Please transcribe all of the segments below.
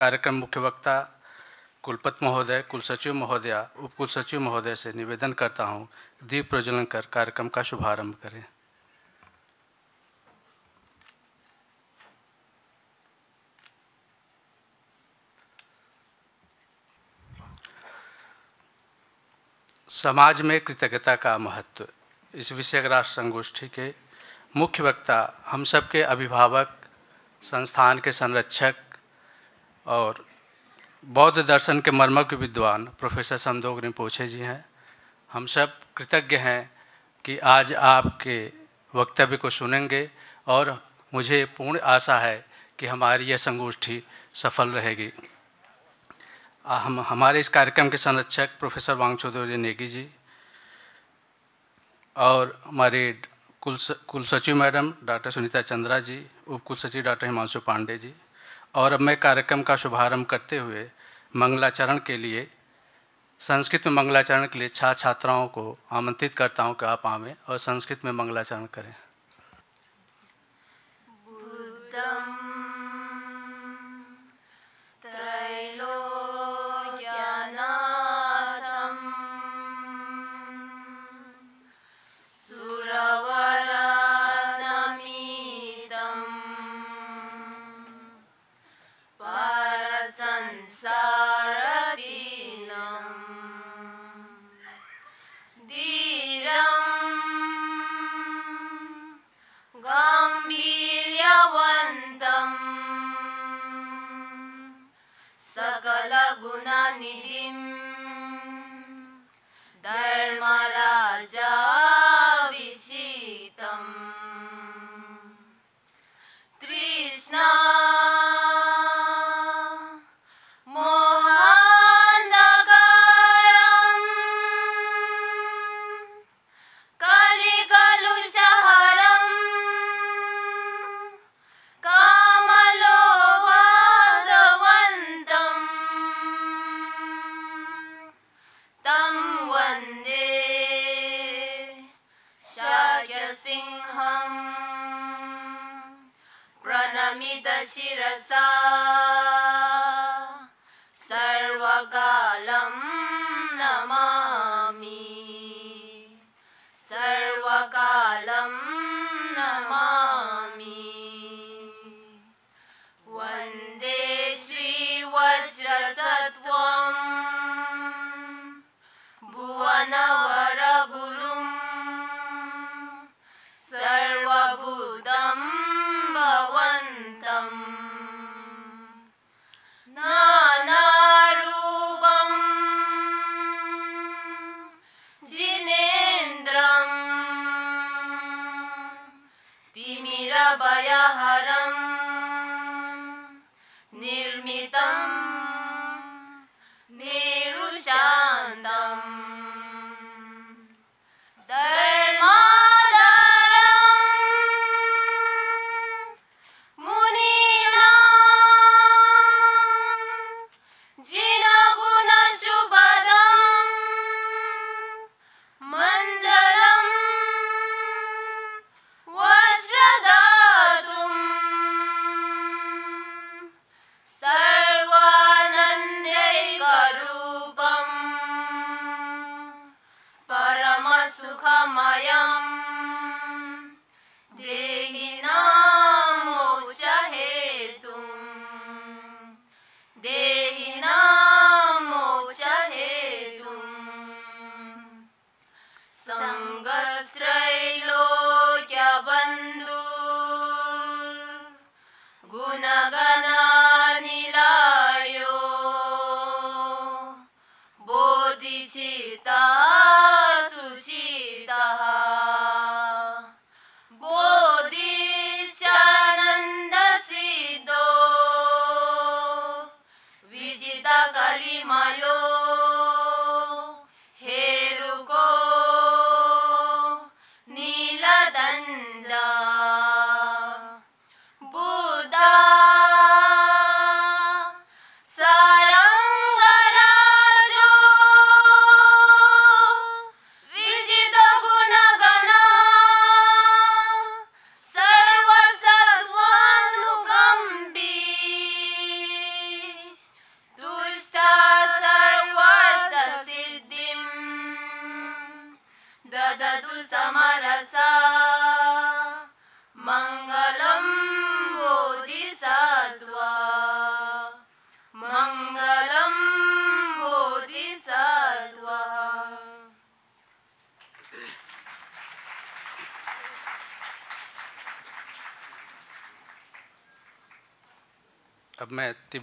कार्यक्रम मुख्य वक्ता कुलपत महोदय कुल सचिव महोदया उप कुल सचिव महोदय से निवेदन करता हूँ दीप प्रज्वलन कर कार्यक्रम का शुभारंभ करें समाज में कृतज्ञता का महत्व इस विषय राष्ट्र संगोष्ठी के मुख्य वक्ता हम सबके अभिभावक संस्थान के संरक्षक और बौद्ध दर्शन के मर्मज्ञ विद्वान प्रोफेसर समदोग ने जी हैं हम सब कृतज्ञ हैं कि आज आपके वक्तव्य को सुनेंगे और मुझे पूर्ण आशा है कि हमारी यह संगोष्ठी सफल रहेगी हम हमारे इस कार्यक्रम के संरक्षक प्रोफेसर वांग चौधरी नेगी जी और हमारे कुल कुलसचिव मैडम डॉक्टर सुनीता चंद्रा जी उप कुलसचिव डॉक्टर हिमांशु पांडे जी और अब मैं कार्यक्रम का शुभारंभ करते हुए मंगलाचरण के लिए संस्कृत में मंगलाचरण के लिए छात्र छात्राओं को आमंत्रित करता हूँ कि आप आवें और संस्कृत में मंगलाचरण करें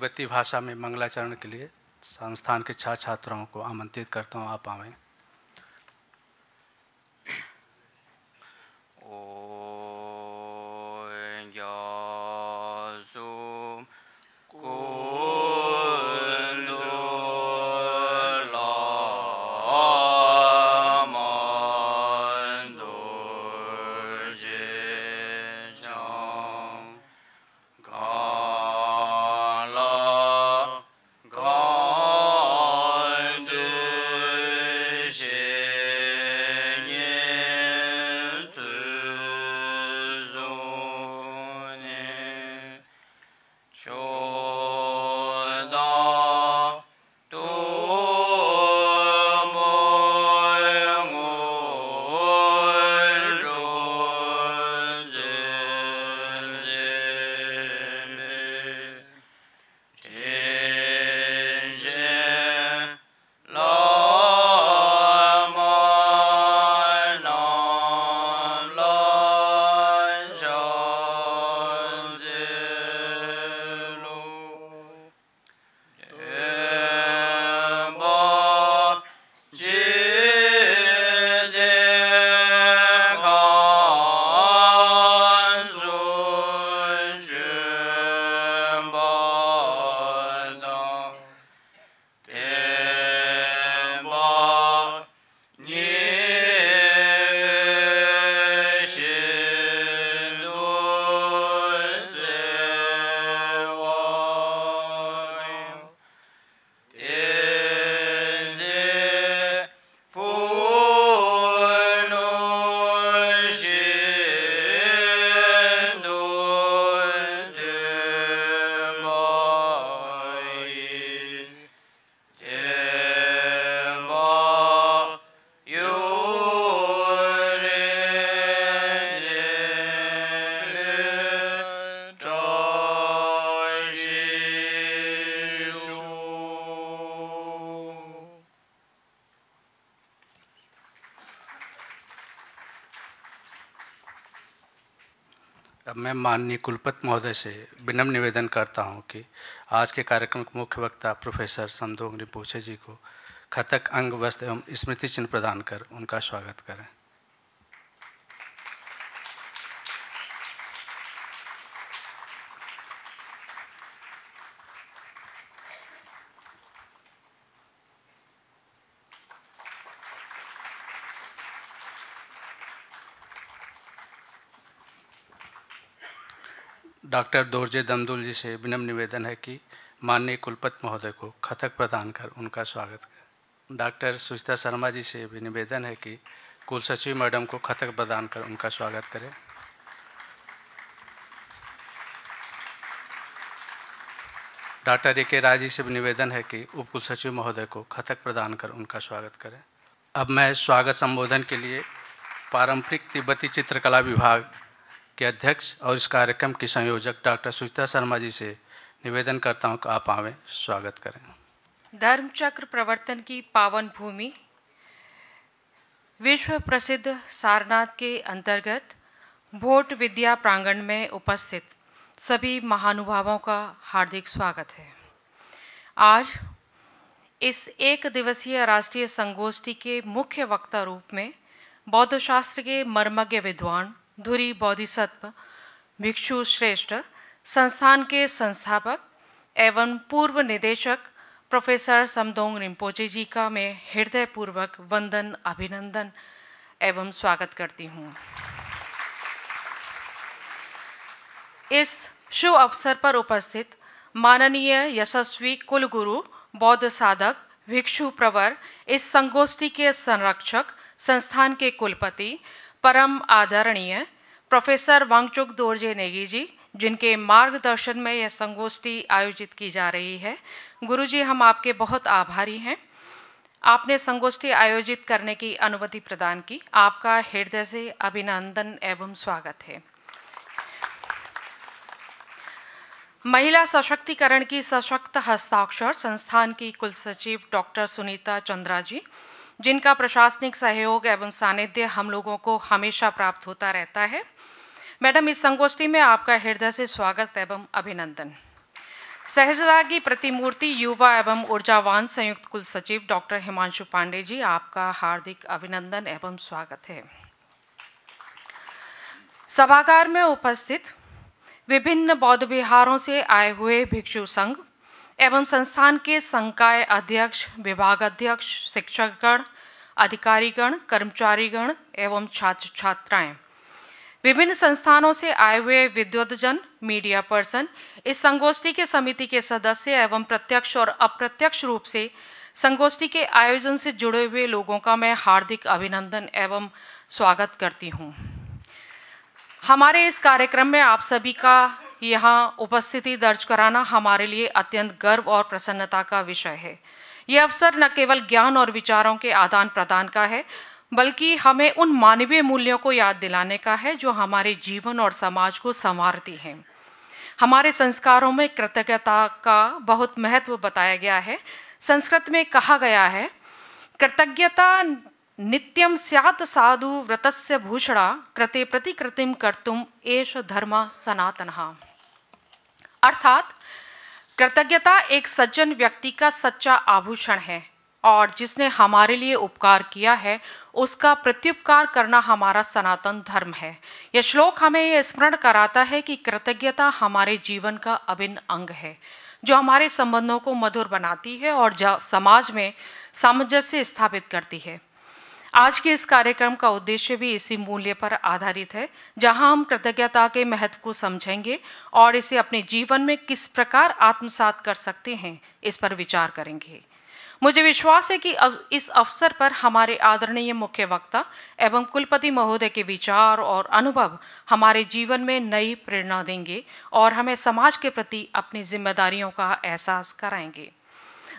तिब्बती भाषा में मंगलाचरण के लिए संस्थान के छात्र छात्राओं को आमंत्रित करता हूँ आप आवें माननीय कुलपत महोदय से विनम्र निवेदन करता हूँ कि आज के कार्यक्रम के मुख्य वक्ता प्रोफेसर समदोंग रिपोछे जी को खतक अंग वस्त्र एवं स्मृति चिन्ह प्रदान कर उनका स्वागत करें डॉक्टर दोरजे दमदुल जी से विनम्र निवेदन है कि माननीय कुलपति महोदय को खतक प्रदान कर उनका स्वागत करें डॉक्टर सुचिता शर्मा जी से भी निवेदन है कि कुल सचिव मैडम को खतक प्रदान कर उनका स्वागत करें डॉक्टर ए के राय जी से भी निवेदन है कि उप कुल सचिव महोदय को खतक प्रदान कर उनका स्वागत करें अब मैं स्वागत संबोधन के लिए पारंपरिक तिब्बती चित्रकला विभाग के अध्यक्ष और इस कार्यक्रम की संयोजक डॉक्टर सुचिता शर्मा जी से निवेदन करता हूँ कि आप आवे स्वागत करें धर्म चक्र प्रवर्तन की पावन भूमि विश्व प्रसिद्ध सारनाथ के अंतर्गत भोट विद्या प्रांगण में उपस्थित सभी महानुभावों का हार्दिक स्वागत है आज इस एक दिवसीय राष्ट्रीय संगोष्ठी के मुख्य वक्ता रूप में बौद्ध शास्त्र के मर्मज्ञ विद्वान धुरी बौद्धिसत्व भिक्षु श्रेष्ठ संस्थान के संस्थापक एवं पूर्व निदेशक प्रोफेसर समदोंग रिम्पोचे जी का मैं हृदयपूर्वक वंदन अभिनंदन एवं स्वागत करती हूँ इस शुभ अवसर पर उपस्थित माननीय यशस्वी कुलगुरु बौद्ध साधक भिक्षु प्रवर इस संगोष्ठी के संरक्षक संस्थान के कुलपति परम आदरणीय प्रोफेसर वांगचुक दोरजे नेगी जी जिनके मार्गदर्शन में यह संगोष्ठी आयोजित की जा रही है गुरुजी हम आपके बहुत आभारी हैं आपने संगोष्ठी आयोजित करने की अनुमति प्रदान की आपका हृदय से अभिनंदन एवं स्वागत है महिला सशक्तिकरण की सशक्त हस्ताक्षर संस्थान की कुल सचिव डॉक्टर सुनीता चंद्रा जी जिनका प्रशासनिक सहयोग एवं सानिध्य हम लोगों को हमेशा प्राप्त होता रहता है मैडम इस संगोष्ठी में आपका हृदय से स्वागत एवं अभिनंदन सहजता की प्रतिमूर्ति युवा एवं ऊर्जावान संयुक्त कुल सचिव डॉक्टर हिमांशु पांडे जी आपका हार्दिक अभिनंदन एवं स्वागत है सभागार में उपस्थित विभिन्न बौद्ध विहारों से आए हुए भिक्षु संघ एवं संस्थान के संकाय अध्यक्ष अध्यक्ष शिक्षकगण अधिकारीगण कर्मचारीगण एवं छात्र छात्राएं विभिन्न संस्थानों से आए हुए विद्वतजन मीडिया पर्सन इस संगोष्ठी के समिति के सदस्य एवं प्रत्यक्ष और अप्रत्यक्ष रूप से संगोष्ठी के आयोजन से जुड़े हुए लोगों का मैं हार्दिक अभिनंदन एवं स्वागत करती हूँ हमारे इस कार्यक्रम में आप सभी का यहाँ उपस्थिति दर्ज कराना हमारे लिए अत्यंत गर्व और प्रसन्नता का विषय है ये अवसर न केवल ज्ञान और विचारों के आदान प्रदान का है बल्कि हमें उन मानवीय मूल्यों को याद दिलाने का है जो हमारे जीवन और समाज को संवारती हैं हमारे संस्कारों में कृतज्ञता का बहुत महत्व बताया गया है संस्कृत में कहा गया है कृतज्ञता नित्यम स्यात साधु व्रतस्य भूषणा कृते प्रतिकृतिम कर्तुम एष धर्म सनातनः अर्थात कृतज्ञता एक सज्जन व्यक्ति का सच्चा आभूषण है और जिसने हमारे लिए उपकार किया है उसका प्रत्युपकार करना हमारा सनातन धर्म है यह श्लोक हमें यह स्मरण कराता है कि कृतज्ञता हमारे जीवन का अभिन्न अंग है जो हमारे संबंधों को मधुर बनाती है और समाज में सामंजस्य स्थापित करती है आज के इस कार्यक्रम का उद्देश्य भी इसी मूल्य पर आधारित है जहां हम कृतज्ञता के महत्व को समझेंगे और इसे अपने जीवन में किस प्रकार आत्मसात कर सकते हैं इस पर विचार करेंगे मुझे विश्वास है कि इस अवसर पर हमारे आदरणीय मुख्य वक्ता एवं कुलपति महोदय के विचार और अनुभव हमारे जीवन में नई प्रेरणा देंगे और हमें समाज के प्रति अपनी जिम्मेदारियों का एहसास कराएंगे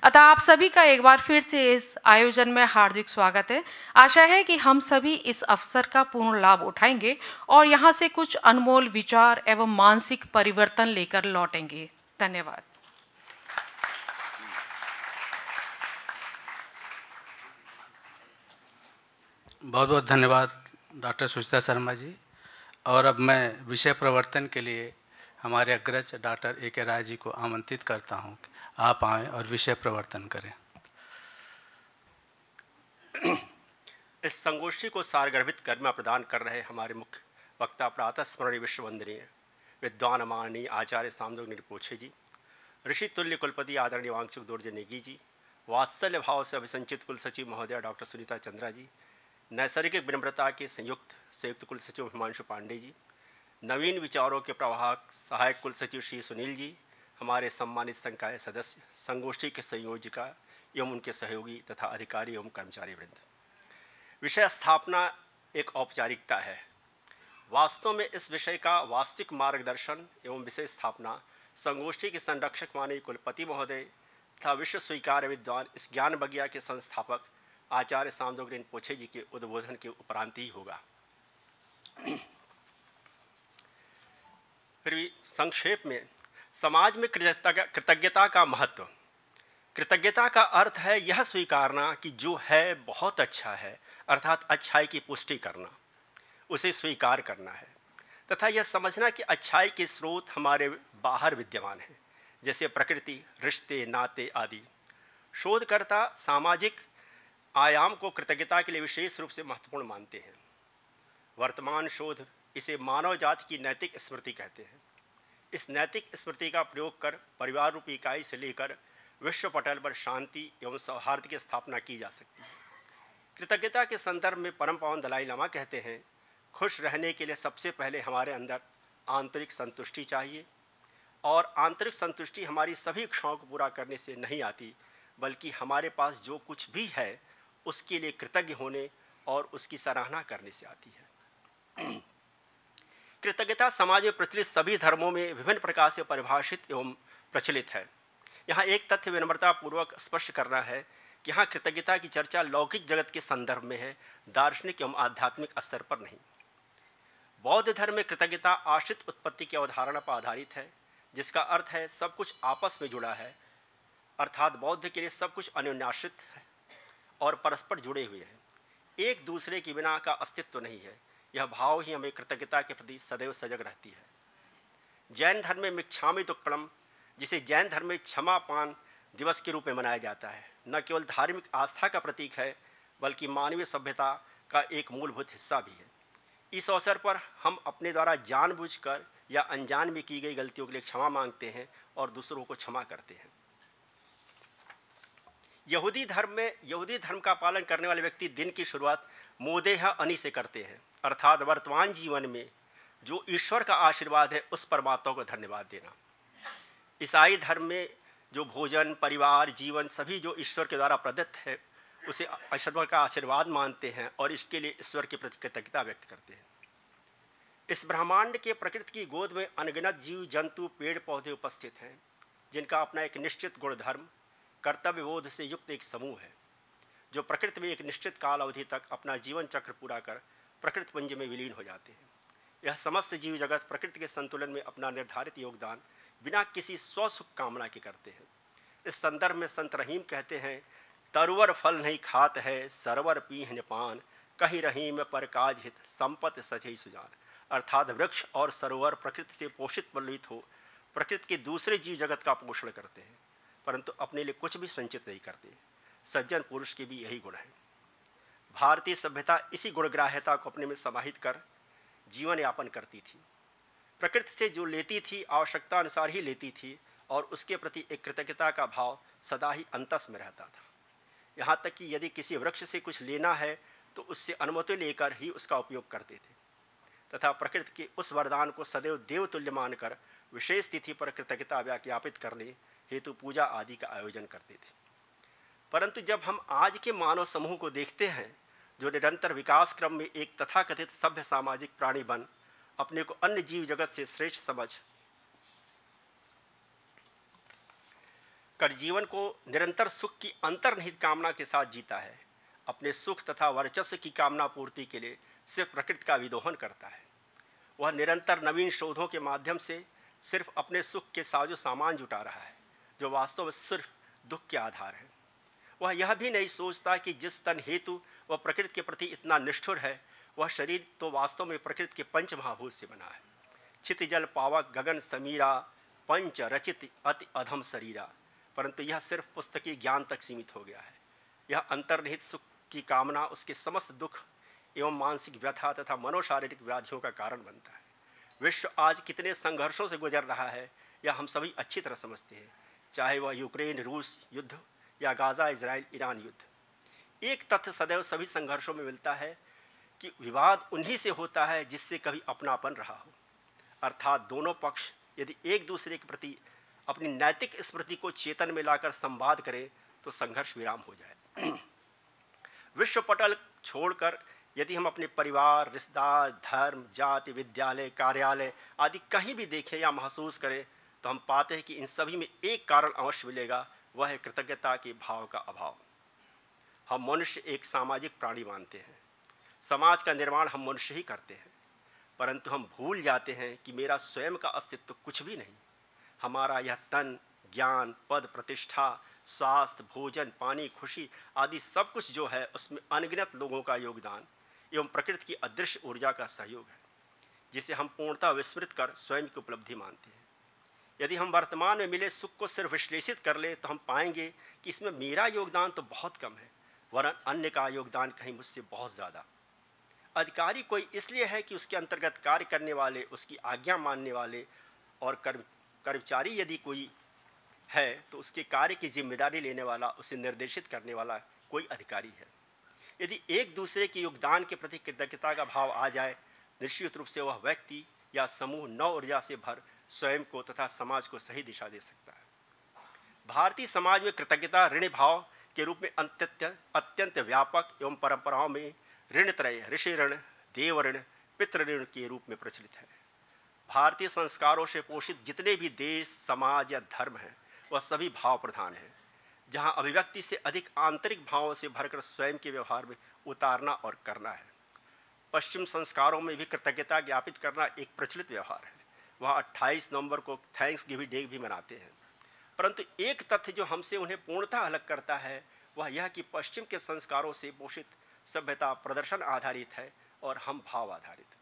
अतः आप सभी का एक बार फिर से इस आयोजन में हार्दिक स्वागत है आशा है कि हम सभी इस अवसर का पूर्ण लाभ उठाएंगे और यहाँ से कुछ अनमोल विचार एवं मानसिक परिवर्तन लेकर लौटेंगे धन्यवाद बहुत बहुत धन्यवाद डॉक्टर सुचिता शर्मा जी और अब मैं विषय प्रवर्तन के लिए हमारे अग्रज डॉक्टर ए के राय जी को आमंत्रित करता हूँ आप आए और विषय प्रवर्तन करें इस संगोष्ठी को सारगर्भित गर्मा प्रदान कर रहे हमारे मुख्य वक्ता प्रातः स्मरण विश्ववंदनीय विद्वान माननीय आचार्य सामदोग निरपोछे जी ऋषि तुल्य कुलपति आदरणीय वांगचुक दुर्जय नेगी जी वात्सल्य भाव से अभिसंचित कुल सचिव महोदया डॉक्टर सुनीता चंद्रा जी नैसर्गिक विनम्रता के संयुक्त संयुक्त कुल सचिव हिमांशु पांडे जी नवीन विचारों के प्रवाहक सहायक कुल सचिव श्री सुनील जी हमारे सम्मानित संकाय सदस्य संगोष्ठी के संयोजिका एवं उनके सहयोगी तथा अधिकारी एवं कर्मचारी वृंद विषय स्थापना एक औपचारिकता है वास्तव में इस विषय का वास्तविक मार्गदर्शन एवं विषय स्थापना संगोष्ठी के संरक्षक माननीय कुलपति महोदय तथा विश्व स्वीकार विद्वान इस ज्ञान बगिया के संस्थापक आचार्य सामदोग पोछे जी के उद्बोधन के उपरांत ही होगा फिर भी संक्षेप में समाज में कृतज्ञता का महत्व कृतज्ञता का अर्थ है यह स्वीकारना कि जो है बहुत अच्छा है अर्थात अच्छाई की पुष्टि करना उसे स्वीकार करना है तथा यह समझना कि अच्छाई के स्रोत हमारे बाहर विद्यमान हैं जैसे प्रकृति रिश्ते नाते आदि शोधकर्ता सामाजिक आयाम को कृतज्ञता के लिए विशेष रूप से महत्वपूर्ण मानते हैं वर्तमान शोध इसे मानव जाति की नैतिक स्मृति कहते हैं इस नैतिक स्मृति का प्रयोग कर परिवार रूप इकाई से लेकर विश्व पटल पर शांति एवं सौहार्द की स्थापना की जा सकती है कृतज्ञता के संदर्भ में परम पवन दलाई लामा कहते हैं खुश रहने के लिए सबसे पहले हमारे अंदर आंतरिक संतुष्टि चाहिए और आंतरिक संतुष्टि हमारी सभी इच्छाओं को पूरा करने से नहीं आती बल्कि हमारे पास जो कुछ भी है उसके लिए कृतज्ञ होने और उसकी सराहना करने से आती है कृतज्ञता समाज में प्रचलित सभी धर्मों में विभिन्न प्रकार से परिभाषित एवं प्रचलित है यहाँ एक तथ्य विनम्रतापूर्वक स्पष्ट करना है कि यहाँ कृतज्ञता की चर्चा लौकिक जगत के संदर्भ में है दार्शनिक एवं आध्यात्मिक स्तर पर नहीं बौद्ध धर्म में कृतज्ञता आश्रित उत्पत्ति की अवधारणा पर आधारित है जिसका अर्थ है सब कुछ आपस में जुड़ा है अर्थात बौद्ध के लिए सब कुछ अन्योन्याश्रित है और परस्पर जुड़े हुए हैं एक दूसरे के बिना का अस्तित्व नहीं है यह भाव ही हमें कृतज्ञता के प्रति सदैव सजग रहती है जैन धर्म में मिक्षामी दुक्कड़म जिसे जैन धर्म में क्षमा पान दिवस के रूप में मनाया जाता है न केवल धार्मिक आस्था का प्रतीक है बल्कि मानवीय सभ्यता का एक मूलभूत हिस्सा भी है इस अवसर पर हम अपने द्वारा जानबूझकर या अनजान में की गई गलतियों के लिए क्षमा मांगते हैं और दूसरों को क्षमा करते हैं यहूदी धर्म में यहूदी धर्म का पालन करने वाले व्यक्ति दिन की शुरुआत मोदेह अनि से करते हैं अर्थात वर्तमान जीवन में जो ईश्वर का आशीर्वाद है उस परमात्मा को धन्यवाद देना ईसाई धर्म में जो भोजन परिवार जीवन सभी जो ईश्वर के द्वारा प्रदत्त है उसे ईश्वर का आशीर्वाद मानते हैं और इसके लिए ईश्वर के प्रति कृतज्ञता व्यक्त करते हैं इस ब्रह्मांड के प्रकृति की गोद में अनगिनत जीव जंतु पेड़ पौधे उपस्थित हैं जिनका अपना एक निश्चित गुणधर्म कर्तव्य बोध से युक्त एक समूह है जो प्रकृति में एक निश्चित काल अवधि तक अपना जीवन चक्र पूरा कर प्रकृति पुंज में विलीन हो जाते हैं यह समस्त जीव जगत प्रकृति के संतुलन में अपना निर्धारित योगदान बिना किसी स्वसुख कामना के करते हैं इस संदर्भ में संत रहीम कहते हैं तरवर फल नहीं खात है सरवर पीह निपान कही रहीम पर काज हित संपत सचई सुजान अर्थात वृक्ष और सरोवर प्रकृति से पोषित पल्लित हो प्रकृति के दूसरे जीव जगत का पोषण करते हैं परंतु अपने लिए कुछ भी संचित नहीं करते सज्जन पुरुष के भी यही गुण है भारतीय सभ्यता इसी गुणग्राह्यता को अपने में समाहित कर जीवन यापन करती थी प्रकृति से जो लेती थी आवश्यकता अनुसार ही लेती थी और उसके प्रति एक कृतज्ञता का भाव सदा ही अंतस में रहता था यहाँ तक कि यदि किसी वृक्ष से कुछ लेना है तो उससे अनुमति लेकर ही उसका उपयोग करते थे तथा प्रकृति के उस वरदान को सदैव देवतुल्य मानकर विशेष तिथि पर कृतज्ञता व्याख्यापित करने हेतु पूजा आदि का आयोजन करते थे परंतु जब हम आज के मानव समूह को देखते हैं जो निरंतर विकास क्रम में एक तथाकथित सभ्य सामाजिक प्राणी बन अपने को अन्य जीव जगत से श्रेष्ठ समझ कर जीवन को निरंतर सुख की अंतर्निहित कामना के साथ जीता है अपने सुख तथा वर्चस्व की कामना पूर्ति के लिए सिर्फ प्रकृति का विदोहन करता है वह निरंतर नवीन शोधों के माध्यम से सिर्फ अपने सुख के साजो सामान जुटा रहा है जो वास्तव में सिर्फ दुख के आधार है वह यह भी नहीं सोचता कि जिस तन हेतु वह प्रकृति के प्रति इतना निष्ठुर है वह शरीर तो वास्तव में प्रकृति के पंच महाभूत से बना है छित जल पावक गगन समीरा पंच रचित अति अधम शरीरा परंतु यह सिर्फ पुस्तकीय ज्ञान तक सीमित हो गया है यह अंतर्निहित सुख की कामना उसके समस्त दुख एवं मानसिक व्यथा तथा मनोशारीरिक व्याधियों का कारण बनता है विश्व आज कितने संघर्षों से गुजर रहा है यह हम सभी अच्छी तरह समझते हैं चाहे वह यूक्रेन रूस युद्ध या गाज़ा इसराइल ईरान युद्ध एक तथ्य सदैव सभी संघर्षों में मिलता है कि विवाद उन्हीं से होता है जिससे कभी अपनापन रहा हो अर्थात दोनों पक्ष यदि एक दूसरे के प्रति अपनी नैतिक स्मृति को चेतन में लाकर संवाद करें तो संघर्ष विराम हो जाए विश्व पटल छोड़कर यदि हम अपने परिवार रिश्तेदार धर्म जाति विद्यालय कार्यालय आदि कहीं भी देखें या महसूस करें तो हम पाते हैं कि इन सभी में एक कारण अवश्य मिलेगा वह है कृतज्ञता के भाव का अभाव हम मनुष्य एक सामाजिक प्राणी मानते हैं समाज का निर्माण हम मनुष्य ही करते हैं परंतु हम भूल जाते हैं कि मेरा स्वयं का अस्तित्व कुछ भी नहीं हमारा यह तन ज्ञान पद प्रतिष्ठा स्वास्थ्य भोजन पानी खुशी आदि सब कुछ जो है उसमें अनगिनत लोगों का योगदान एवं प्रकृति की अदृश्य ऊर्जा का सहयोग है जिसे हम पूर्णता विस्मृत कर स्वयं की उपलब्धि मानते हैं यदि हम वर्तमान में मिले सुख को सिर्फ विश्लेषित कर ले तो हम पाएंगे कि इसमें मेरा योगदान तो बहुत कम है वरन अन्य का योगदान कहीं मुझसे बहुत ज़्यादा अधिकारी कोई इसलिए है कि उसके अंतर्गत कार्य करने वाले उसकी आज्ञा मानने वाले और कर्म कर्मचारी यदि कोई है तो उसके कार्य की जिम्मेदारी लेने वाला उसे निर्देशित करने वाला कोई अधिकारी है यदि एक दूसरे के योगदान के प्रति कृतज्ञता का भाव आ जाए निश्चित रूप से वह व्यक्ति या समूह नव ऊर्जा से भर स्वयं को तथा समाज को सही दिशा दे सकता है भारतीय समाज में कृतज्ञता ऋण भाव के रूप में अत्यंत अत्यंत व्यापक एवं परंपराओं में ऋण त्रय ऋषि ऋण देव ऋण पितृ के रूप में प्रचलित है भारतीय संस्कारों से पोषित जितने भी देश समाज या धर्म हैं वह सभी भाव प्रधान हैं जहां अभिव्यक्ति से अधिक आंतरिक भावों से भरकर स्वयं के व्यवहार में उतारना और करना है पश्चिम संस्कारों में भी कृतज्ञता ज्ञापित करना एक प्रचलित व्यवहार है वह 28 नवंबर को थैंक्स गिविंग डे भी मनाते हैं परंतु एक तथ्य जो हमसे उन्हें पूर्णतः अलग करता है वह यह कि पश्चिम के संस्कारों से पोषित सभ्यता प्रदर्शन आधारित है और हम भाव आधारित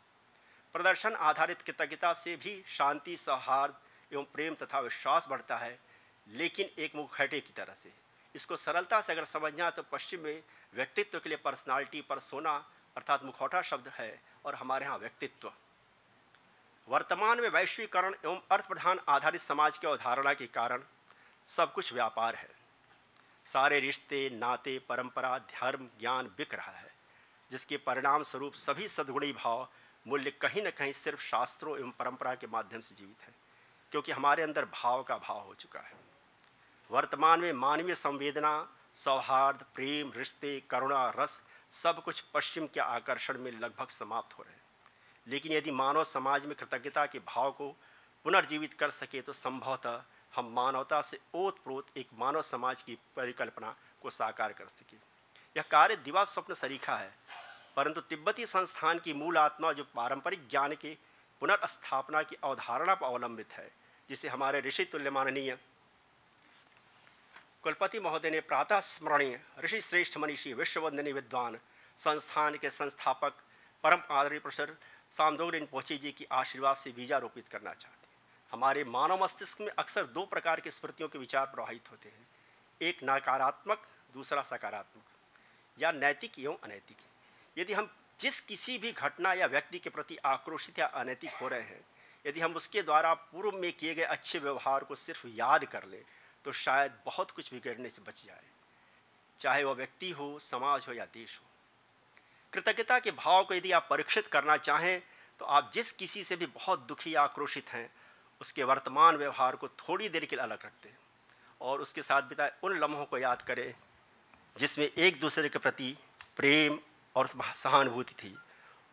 प्रदर्शन आधारित कृतज्ञता से भी शांति सौहार्द एवं प्रेम तथा विश्वास बढ़ता है लेकिन एक मुखैटे की तरह से इसको सरलता से अगर समझना तो पश्चिम में व्यक्तित्व के लिए पर्सनालिटी पर सोना अर्थात मुखौटा शब्द है और हमारे यहाँ व्यक्तित्व वर्तमान में वैश्वीकरण एवं अर्थ प्रधान आधारित समाज की अवधारणा के कारण सब कुछ व्यापार है सारे रिश्ते नाते परंपरा धर्म ज्ञान बिक रहा है जिसके परिणाम स्वरूप सभी सद्गुणी भाव मूल्य कहीं न कहीं सिर्फ शास्त्रों एवं परंपरा के माध्यम से जीवित हैं क्योंकि हमारे अंदर भाव का भाव हो चुका है वर्तमान में मानवीय संवेदना सौहार्द प्रेम रिश्ते करुणा रस सब कुछ पश्चिम के आकर्षण में लगभग समाप्त हो रहे हैं लेकिन यदि मानव समाज में कृतज्ञता के भाव को पुनर्जीवित कर सके तो संभवतः हम मानवता से ओतप्रोत एक मानव समाज की परिकल्पना को साकार कर सके यह कार्य दिवा स्वप्न सरीखा है परंतु तिब्बती संस्थान की मूल आत्मा जो पारंपरिक ज्ञान के पुनर्स्थापना की अवधारणा पर अवलंबित है जिसे हमारे ऋषि तुल्य माननीय कुलपति महोदय ने प्रातः स्मरणीय ऋषि श्रेष्ठ मनीषी विश्ववंदनीय विद्वान संस्थान के संस्थापक परम आदरणीय प्रोफेसर इन पहुंचे जी की आशीर्वाद से बीजा रोपित करना चाहते हैं हमारे मानव मस्तिष्क में अक्सर दो प्रकार के स्मृतियों के विचार प्रवाहित होते हैं एक नकारात्मक दूसरा सकारात्मक या नैतिक एवं अनैतिक यदि हम जिस किसी भी घटना या व्यक्ति के प्रति आक्रोशित या अनैतिक हो रहे हैं यदि हम उसके द्वारा पूर्व में किए गए अच्छे व्यवहार को सिर्फ याद कर लें तो शायद बहुत कुछ बिगड़ने से बच जाए चाहे वह व्यक्ति हो समाज हो या देश हो कृतज्ञता के भाव को यदि आप परीक्षित करना चाहें तो आप जिस किसी से भी बहुत दुखी या आक्रोशित हैं उसके वर्तमान व्यवहार को थोड़ी देर के लिए अलग रख दें और उसके साथ बिताए उन लम्हों को याद करें जिसमें एक दूसरे के प्रति प्रेम और सहानुभूति थी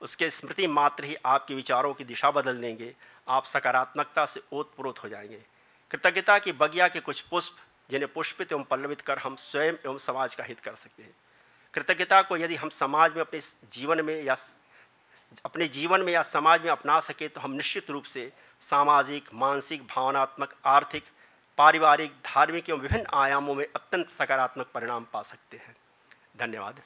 उसके स्मृति मात्र ही आपके विचारों की दिशा बदल देंगे आप सकारात्मकता से ओतप्रोत हो जाएंगे कृतज्ञता की बगिया के कुछ पुष्प जिन्हें पुष्पित एवं पल्लवित कर हम स्वयं एवं समाज का हित कर सकते हैं कृतज्ञता को यदि हम समाज में अपने जीवन में या अपने जीवन में या समाज में अपना सके तो हम निश्चित रूप से सामाजिक मानसिक भावनात्मक आर्थिक पारिवारिक धार्मिक एवं विभिन्न आयामों में अत्यंत सकारात्मक परिणाम पा सकते हैं धन्यवाद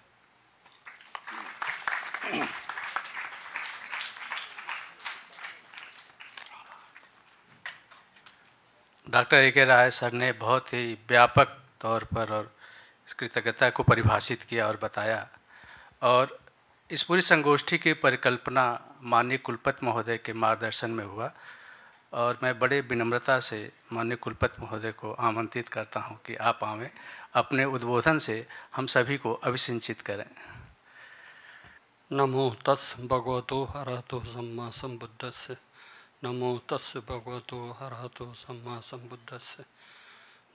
डॉक्टर ए के राय सर ने बहुत ही व्यापक तौर पर और इस कृतज्ञता को परिभाषित किया और बताया और इस पूरी संगोष्ठी की परिकल्पना माननीय कुलपत महोदय के मार्गदर्शन में हुआ और मैं बड़े विनम्रता से माननीय कुलपत महोदय को आमंत्रित करता हूं कि आप आवें अपने उद्बोधन से हम सभी को अभिसिंचित करें नमो तस् भगवतो हरहतो सम्मा सम्बुद्धस्य नमो तस् भगवतो हरहतो सम्मा सम्बुद्धस्य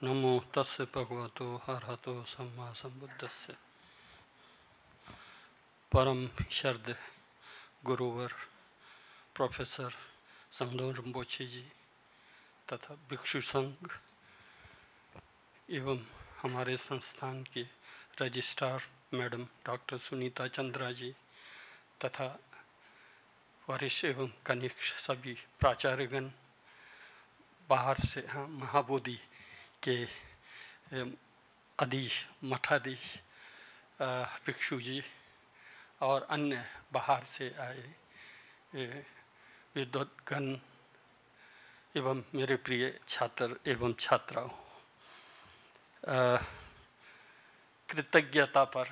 नमो तस् भगवतो हरहतो सम्मा संबुद्धस्य परम शरद गुरुवर प्रोफेसर संगदोन रम्बोछे जी तथा भिक्षु संघ एवं हमारे संस्थान के registrar madam doctor Sunita Chandra ji तथा वरिष्ठ एवं कनिष्ठ सभी प्राचार्यगण बाहर से हाँ महाबोधि के अधीश मठाधीश भिक्षु जी और अन्य बाहर से आए विद्वतगण एवं मेरे प्रिय छात्र एवं छात्राओं कृतज्ञता पर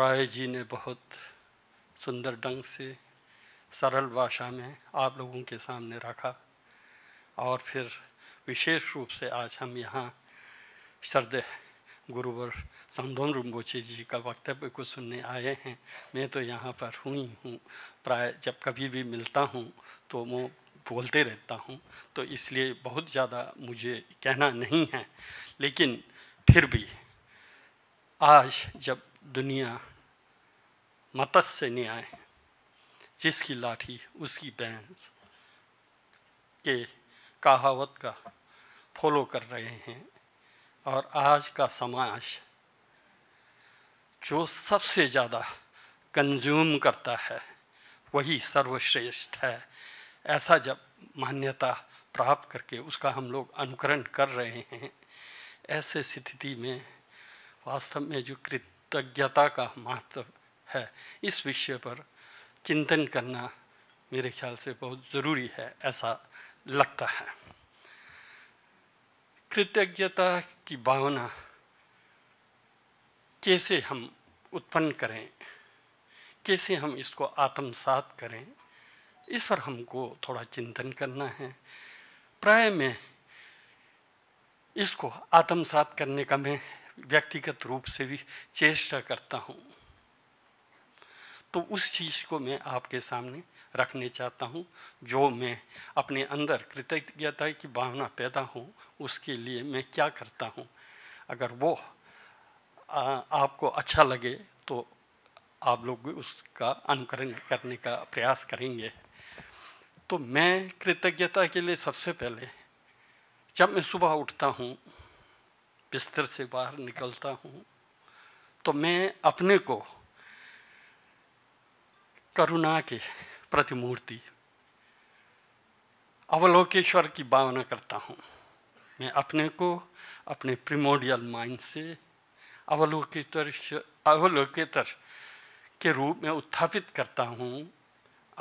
राय जी ने बहुत सुंदर ढंग से सरल भाषा में आप लोगों के सामने रखा और फिर विशेष रूप से आज हम यहाँ श्रद्धे गुरुवर समदोन रुम्बोची जी का वक्तव्य को सुनने आए हैं मैं तो यहाँ पर हूँ ही हूँ प्राय जब कभी भी मिलता हूँ तो वो बोलते रहता हूँ तो इसलिए बहुत ज़्यादा मुझे कहना नहीं है लेकिन फिर भी आज जब दुनिया मत्स्य न्याय जिसकी लाठी उसकी बैंस के कहावत का फॉलो कर रहे हैं और आज का समाज जो सबसे ज़्यादा कंज्यूम करता है वही सर्वश्रेष्ठ है ऐसा जब मान्यता प्राप्त करके उसका हम लोग अनुकरण कर रहे हैं ऐसे स्थिति में वास्तव में जो कृतज्ञता का महत्व है इस विषय पर चिंतन करना मेरे ख्याल से बहुत ज़रूरी है ऐसा लगता है कृतज्ञता की भावना कैसे हम उत्पन्न करें कैसे हम इसको आत्मसात करें इस पर हमको थोड़ा चिंतन करना है प्राय में इसको आत्मसात करने का मैं व्यक्तिगत रूप से भी चेष्टा करता हूँ तो उस चीज़ को मैं आपके सामने रखने चाहता हूँ जो मैं अपने अंदर कृतज्ञता की भावना पैदा हो उसके लिए मैं क्या करता हूँ अगर वो आ, आपको अच्छा लगे तो आप लोग भी उसका अनुकरण करने का प्रयास करेंगे तो मैं कृतज्ञता के लिए सबसे पहले जब मैं सुबह उठता हूँ बिस्तर से बाहर निकलता हूँ तो मैं अपने को करुणा के प्रतिमूर्ति अवलोकेश्वर की भावना करता हूँ मैं अपने को अपने प्रिमोडियल माइंड से अवलोकेतर अवलोकेतर के रूप में उत्थापित करता हूँ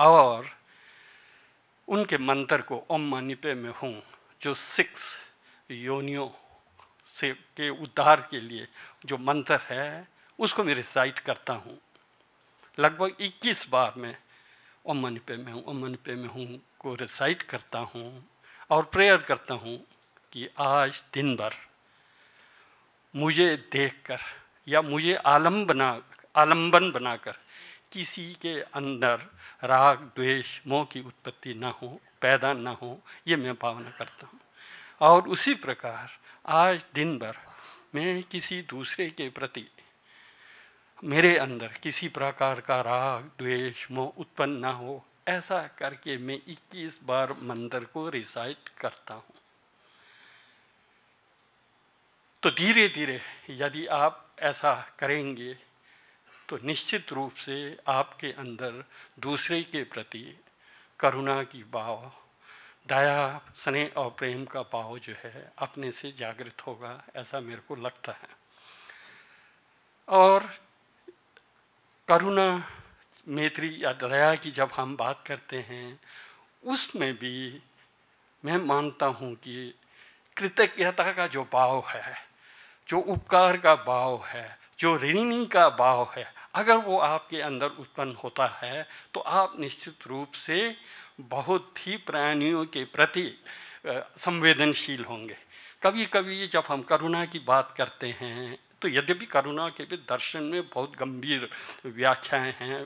और उनके मंत्र को ओम मनिपे में हूँ जो सिक्स योनियों से के उद्धार के लिए जो मंत्र है उसको मैं रिसाइट करता हूँ लगभग 21 बार में अमन पे मैं हूँ अमन पे मैं हूँ को रिसाइट करता हूँ और प्रेयर करता हूँ कि आज दिन भर मुझे देखकर या मुझे आलम बना आलम्बन बनाकर किसी के अंदर राग द्वेष मोह की उत्पत्ति ना हो पैदा ना हो ये मैं भावना करता हूँ और उसी प्रकार आज दिन भर मैं किसी दूसरे के प्रति मेरे अंदर किसी प्रकार का राग द्वेष मोह उत्पन्न ना हो ऐसा करके मैं 21 बार मंत्र को रिसाइट करता हूँ तो धीरे धीरे यदि आप ऐसा करेंगे तो निश्चित रूप से आपके अंदर दूसरे के प्रति करुणा की भाव दया स्नेह और प्रेम का भाव जो है अपने से जागृत होगा ऐसा मेरे को लगता है और करुणा मैत्री या दया की जब हम बात करते हैं उसमें भी मैं मानता हूँ कि कृतज्ञता का जो भाव है जो उपकार का भाव है जो ऋणी का भाव है अगर वो आपके अंदर उत्पन्न होता है तो आप निश्चित रूप से बहुत ही प्राणियों के प्रति संवेदनशील होंगे कभी कभी जब हम करुणा की बात करते हैं तो यद्यपि करुणा के भी दर्शन में बहुत गंभीर व्याख्याएं हैं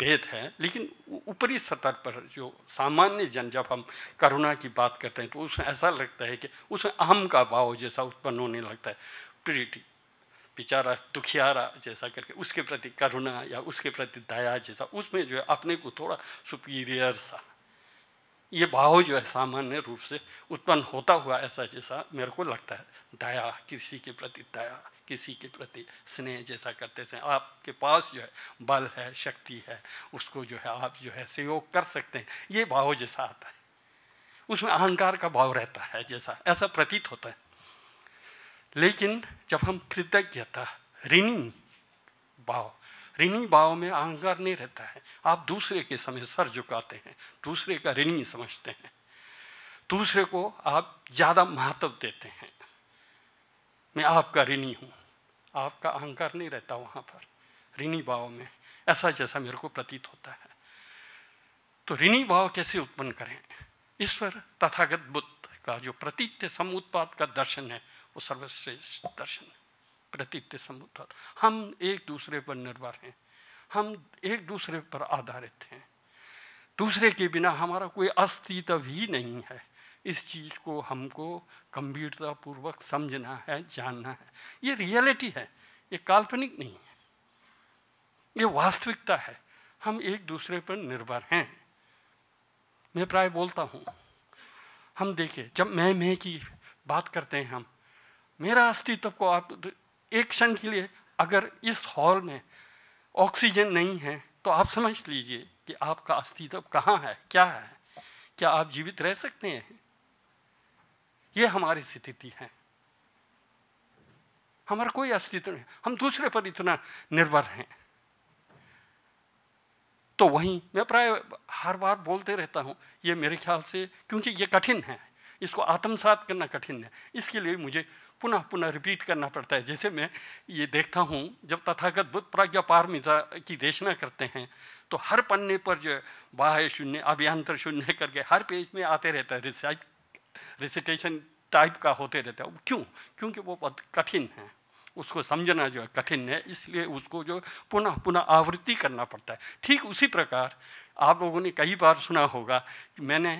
भेद हैं लेकिन ऊपरी सतह पर जो सामान्य जन जब हम करुणा की बात करते हैं तो उसमें ऐसा लगता है कि उसमें अहम का भाव जैसा उत्पन्न होने लगता है प्रीटी बेचारा दुखियारा जैसा करके उसके प्रति करुणा या उसके प्रति दया जैसा उसमें जो है अपने को थोड़ा सुपीरियर सा ये भाव जो है सामान्य रूप से उत्पन्न होता हुआ ऐसा जैसा मेरे को लगता है दया किसी के प्रति दया किसी के प्रति स्नेह जैसा करते हैं आपके पास जो है बल है शक्ति है उसको जो है आप जो है सहयोग कर सकते हैं ये भाव जैसा आता है उसमें अहंकार का भाव रहता है जैसा ऐसा प्रतीत होता है लेकिन जब हम कृतज्ञता ऋणी भाव ऋणी भाव में अहंकार नहीं रहता है आप दूसरे के समय सर झुकाते हैं दूसरे का ऋणी समझते हैं दूसरे को आप ज़्यादा महत्व देते हैं मैं आपका ऋणी हूँ आपका अहंकार नहीं रहता वहां पर ऋणी भाव में ऐसा जैसा मेरे को प्रतीत होता है तो ऋणी भाव कैसे उत्पन्न करें ईश्वर तथागत बुद्ध का जो प्रतीत्य समुत्पाद का दर्शन है वो सर्वश्रेष्ठ दर्शन है प्रतीत्य समुत्पाद हम एक दूसरे पर निर्भर हैं हम एक दूसरे पर आधारित हैं दूसरे के बिना हमारा कोई अस्तित्व ही नहीं है इस चीज़ को हमको गंभीरतापूर्वक समझना है जानना है ये रियलिटी है ये काल्पनिक नहीं है ये वास्तविकता है हम एक दूसरे पर निर्भर हैं मैं प्राय बोलता हूँ हम देखे जब मैं मैं की बात करते हैं हम मेरा अस्तित्व को आप एक क्षण के लिए अगर इस हॉल में ऑक्सीजन नहीं है तो आप समझ लीजिए कि आपका अस्तित्व कहाँ है क्या है क्या आप जीवित रह सकते हैं ये हमारी स्थिति है हमारा कोई अस्तित्व नहीं हम दूसरे पर इतना निर्भर हैं तो वहीं मैं प्राय हर बार बोलते रहता हूं ये मेरे ख्याल से क्योंकि ये कठिन है इसको आत्मसात करना कठिन है इसके लिए मुझे पुनः पुनः रिपीट करना पड़ता है जैसे मैं ये देखता हूँ जब तथागत बुद्ध प्राज्ञा पारमिता की देशना करते हैं तो हर पन्ने पर जो बाह्य शून्य अभियंतर शून्य करके हर पेज में आते रहता है रिसाइट रिसिटेशन टाइप का होते रहता है क्यों क्योंकि वो बहुत कठिन है उसको समझना जो है कठिन है इसलिए उसको जो पुनः पुनः आवृत्ति करना पड़ता है ठीक उसी प्रकार आप लोगों ने कई बार सुना होगा कि मैंने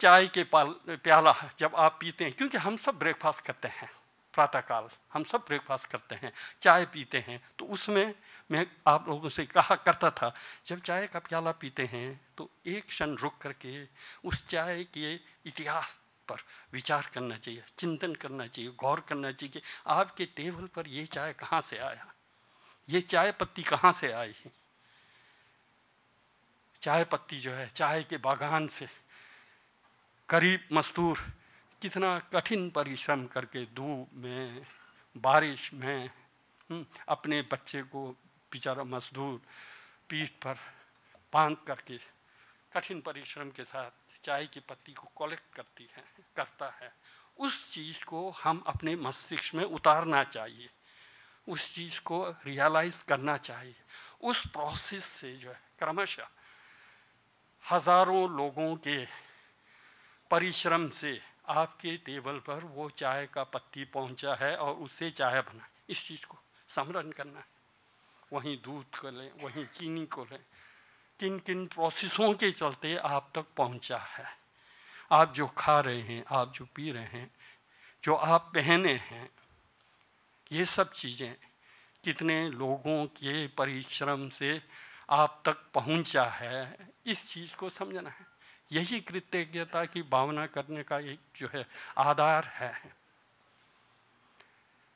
चाय के पाल प्याला जब आप पीते हैं क्योंकि हम सब ब्रेकफास्ट करते हैं प्रातःकाल हम सब ब्रेकफास्ट करते हैं चाय पीते हैं तो उसमें मैं आप लोगों से कहा करता था जब चाय का प्याला पीते हैं तो एक क्षण रुक करके उस चाय के इतिहास पर विचार करना चाहिए चिंतन करना चाहिए गौर करना चाहिए आपके टेबल पर ये चाय कहाँ से आया ये चाय पत्ती कहाँ से आई चाय पत्ती जो है चाय के बागान से करीब मस्तूर कितना कठिन परिश्रम करके धूप में बारिश में हम्म, अपने बच्चे को बेचारा मजदूर पीठ पर बांध करके कठिन परिश्रम के साथ चाय की पत्ती को कलेक्ट करती है करता है उस चीज़ को हम अपने मस्तिष्क में उतारना चाहिए उस चीज़ को रियलाइज करना चाहिए उस प्रोसेस से जो है क्रमशः हज़ारों लोगों के परिश्रम से आपके टेबल पर वो चाय का पत्ती पहुंचा है और उससे चाय बना इस चीज़ को समरण करना है वहीं दूध को लें वहीं चीनी को लें किन किन प्रोसेसों के चलते आप तक पहुंचा है आप जो खा रहे हैं आप जो पी रहे हैं जो आप पहने हैं ये सब चीज़ें कितने लोगों के परिश्रम से आप तक पहुंचा है इस चीज़ को समझना है यही कृतज्ञता की भावना करने का एक जो है आधार है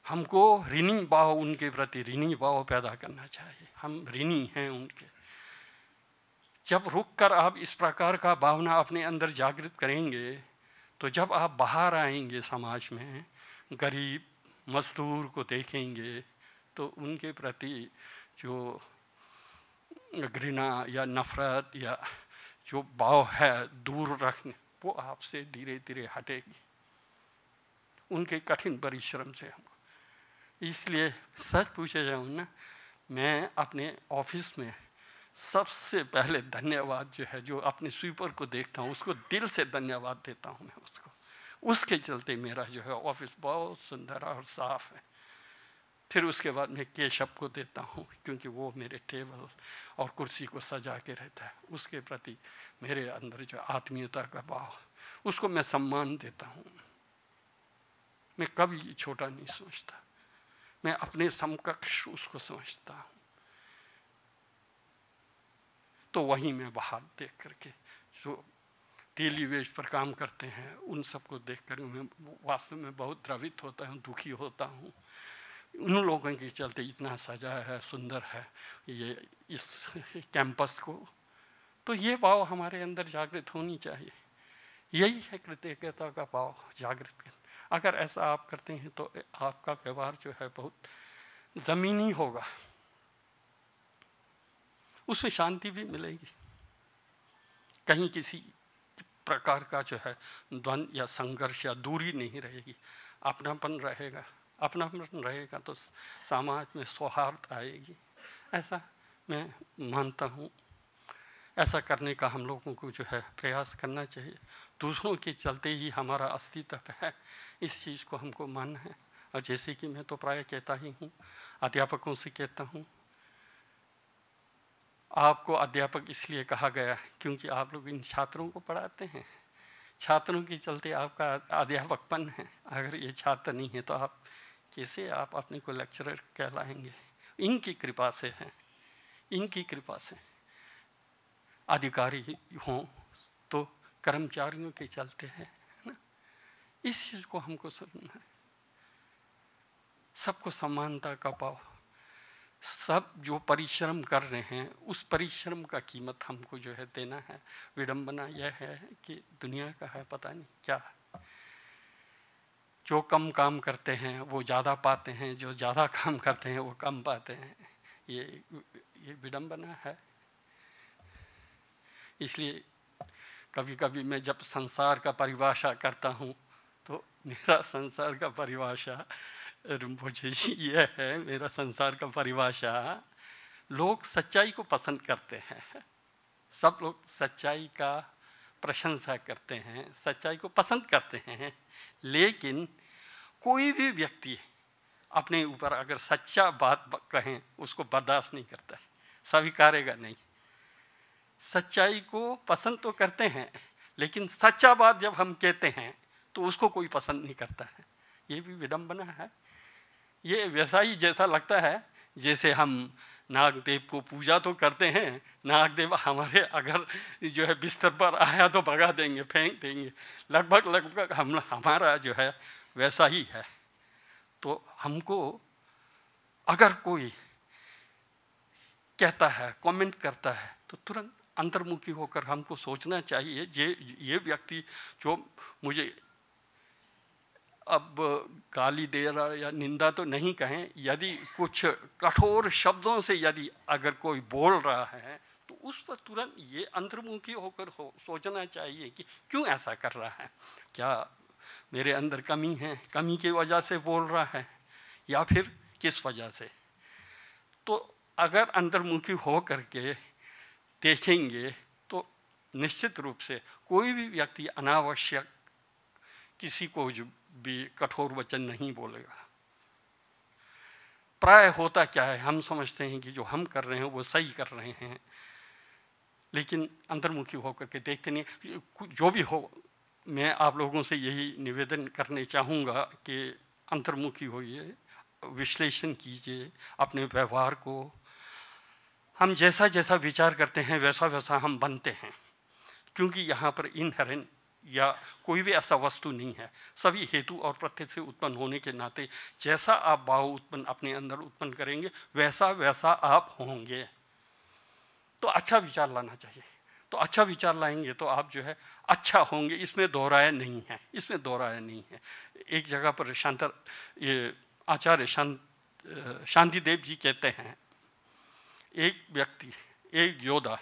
हमको ऋणी भाव उनके प्रति ऋणी भाव पैदा करना चाहिए हम ऋणी हैं उनके जब रुक कर आप इस प्रकार का भावना अपने अंदर जागृत करेंगे तो जब आप बाहर आएंगे समाज में गरीब मजदूर को देखेंगे तो उनके प्रति जो घृणा या नफ़रत या जो भाव है दूर रखने वो आपसे धीरे धीरे हटेगी उनके कठिन परिश्रम से हम इसलिए सच पूछे जाऊँ ना मैं अपने ऑफिस में सबसे पहले धन्यवाद जो है जो अपने स्वीपर को देखता हूँ उसको दिल से धन्यवाद देता हूँ मैं उसको उसके चलते मेरा जो है ऑफिस बहुत सुंदर और साफ है फिर उसके बाद मैं केशव को देता हूँ क्योंकि वो मेरे टेबल और कुर्सी को सजा के रहता है उसके प्रति मेरे अंदर जो आत्मीयता का भाव उसको मैं सम्मान देता हूँ मैं कभी छोटा नहीं सोचता मैं अपने समकक्ष उसको समझता हूँ तो वहीं मैं बाहर देख करके जो टेलीवेज पर काम करते हैं उन सबको देख कर मैं वास्तव में बहुत द्रवित होता हूँ दुखी होता हूँ उन लोगों के चलते इतना सजा है सुंदर है ये इस कैंपस को तो ये भाव हमारे अंदर जागृत होनी चाहिए यही है कृतज्ञता का भाव जागृत कर अगर ऐसा आप करते हैं तो आपका व्यवहार जो है बहुत ज़मीनी होगा उसमें शांति भी मिलेगी कहीं किसी प्रकार का जो है द्वंद्व या संघर्ष या दूरी नहीं रहेगी अपनापन रहेगा अपना अपना रहेगा तो समाज में सौहार्द आएगी ऐसा मैं मानता हूँ ऐसा करने का हम लोगों को जो है प्रयास करना चाहिए दूसरों के चलते ही हमारा अस्तित्व है इस चीज़ को हमको मानना है और जैसे कि मैं तो प्राय कहता ही हूँ अध्यापकों से कहता हूँ आपको अध्यापक इसलिए कहा गया क्योंकि आप लोग इन छात्रों को पढ़ाते हैं छात्रों के चलते आपका अध्यापकपन है अगर ये छात्र नहीं है तो आप कैसे आप अपने को लेक्चरर कहलाएंगे इनकी कृपा से है इनकी कृपा से अधिकारी हों तो कर्मचारियों के चलते हैं है ना इस चीज़ को हमको सुनना है सबको समानता का पाओ सब जो परिश्रम कर रहे हैं उस परिश्रम का कीमत हमको जो है देना है विडंबना यह है कि दुनिया का है पता नहीं क्या है जो कम काम करते हैं वो ज़्यादा पाते हैं जो ज़्यादा काम करते हैं वो कम पाते हैं ये ये विडम्बना है इसलिए कभी कभी मैं जब संसार का परिभाषा करता हूँ तो मेरा संसार का परिभाषा रिम्पोचे जी है मेरा संसार का परिभाषा लोग सच्चाई को पसंद करते हैं सब लोग सच्चाई का प्रशंसा करते हैं सच्चाई को पसंद करते हैं लेकिन कोई भी व्यक्ति अपने ऊपर अगर सच्चा बात कहें उसको बर्दाश्त नहीं करता है स्वीकारेगा नहीं सच्चाई को पसंद तो करते हैं लेकिन सच्चा बात जब हम कहते हैं तो उसको कोई पसंद नहीं करता है ये भी विडम्बना है ये वैसा ही जैसा लगता है जैसे हम नागदेव को पूजा तो करते हैं नागदेव हमारे अगर जो है बिस्तर पर आया तो भगा देंगे फेंक देंगे लगभग लगभग हम हमारा जो है वैसा ही है तो हमको अगर कोई कहता है कमेंट करता है तो तुरंत अंतर्मुखी होकर हमको सोचना चाहिए ये ये व्यक्ति जो मुझे अब गाली दे रहा या निंदा तो नहीं कहें यदि कुछ कठोर शब्दों से यदि अगर कोई बोल रहा है तो उस पर तुरंत ये अंतर्मुखी होकर हो सोचना चाहिए कि क्यों ऐसा कर रहा है क्या मेरे अंदर कमी है कमी की वजह से बोल रहा है या फिर किस वजह से तो अगर अंतर्मुखी हो करके देखेंगे तो निश्चित रूप से कोई भी व्यक्ति अनावश्यक किसी को भी कठोर वचन नहीं बोलेगा प्राय होता क्या है हम समझते हैं कि जो हम कर रहे हैं वो सही कर रहे हैं लेकिन अंतर्मुखी होकर के देखते नहीं जो भी हो मैं आप लोगों से यही निवेदन करने चाहूँगा कि अंतर्मुखी होइए विश्लेषण कीजिए अपने व्यवहार को हम जैसा जैसा विचार करते हैं वैसा वैसा हम बनते हैं क्योंकि यहाँ पर इनहेरेंट या कोई भी ऐसा वस्तु नहीं है सभी हेतु और प्रत्यय से उत्पन्न होने के नाते जैसा आप भाव उत्पन्न अपने अंदर उत्पन्न करेंगे वैसा वैसा आप होंगे तो अच्छा विचार लाना चाहिए तो अच्छा विचार लाएंगे तो आप जो है अच्छा होंगे इसमें दोहराया नहीं है इसमें दोहराया नहीं है एक जगह पर शांतर ये आचार्य शांत शांति देव जी कहते हैं एक व्यक्ति एक योद्धा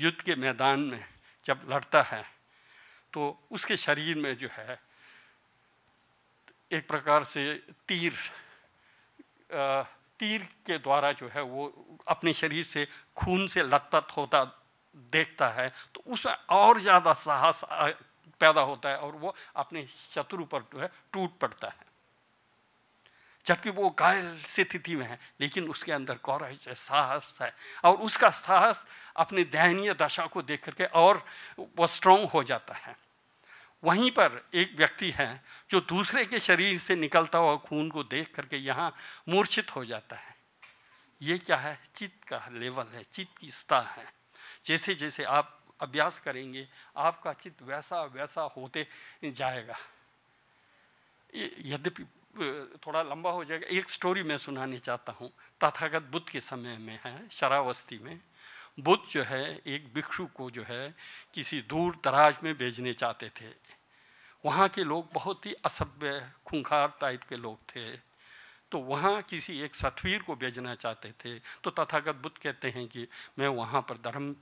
युद्ध के मैदान में जब लड़ता है तो उसके शरीर में जो है एक प्रकार से तीर तीर के द्वारा जो है वो अपने शरीर से खून से लथपथ होता देखता है तो उसमें और ज़्यादा साहस पैदा होता है और वो अपने शत्रु पर जो है टूट पड़ता है जबकि वो घायल स्थिति में है लेकिन उसके अंदर कौरज है साहस है और उसका साहस अपनी दयनीय दशा को देख करके और वो स्ट्रोंग हो जाता है वहीं पर एक व्यक्ति है जो दूसरे के शरीर से निकलता हुआ खून को देख करके यहाँ मूर्छित हो जाता है ये क्या है चित्त का लेवल है चित्त की स्तर है जैसे जैसे आप अभ्यास करेंगे आपका चित्त वैसा वैसा होते जाएगा यद्यपि थोड़ा लंबा हो जाएगा एक स्टोरी मैं सुनाने चाहता हूँ तथागत बुद्ध के समय में है शरावस्थी में बुद्ध जो है एक भिक्षु को जो है किसी दूर दराज में भेजने चाहते थे वहाँ के लोग बहुत ही असभ्य खूंखार टाइप के लोग थे तो वहाँ किसी एक सतवीर को भेजना चाहते थे तो तथागत बुद्ध कहते हैं कि मैं वहाँ पर धर्म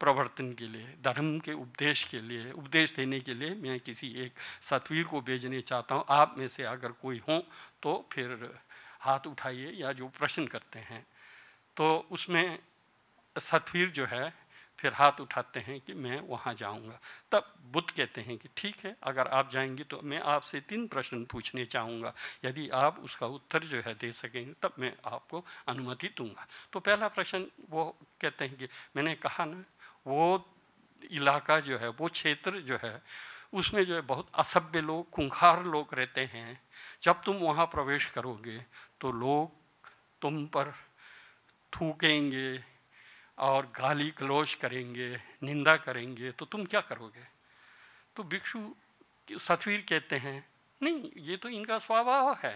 प्रवर्तन के लिए धर्म के उपदेश के लिए उपदेश देने के लिए मैं किसी एक सतवीर को भेजने चाहता हूँ आप में से अगर कोई हो तो फिर हाथ उठाइए या जो प्रश्न करते हैं तो उसमें सतवीर जो है फिर हाथ उठाते हैं कि मैं वहाँ जाऊँगा तब बुद्ध कहते हैं कि ठीक है अगर आप जाएंगे तो मैं आपसे तीन प्रश्न पूछने चाहूँगा यदि आप उसका उत्तर जो है दे सकेंगे तब मैं आपको अनुमति दूंगा तो पहला प्रश्न वो कहते हैं कि मैंने कहा ना वो इलाका जो है वो क्षेत्र जो है उसमें जो है बहुत असभ्य लोग खुंखार लोग रहते हैं जब तुम वहाँ प्रवेश करोगे तो लोग तुम पर थूकेंगे और गाली गलोच करेंगे निंदा करेंगे तो तुम क्या करोगे तो भिक्षु सतवीर कहते हैं नहीं ये तो इनका स्वभाव है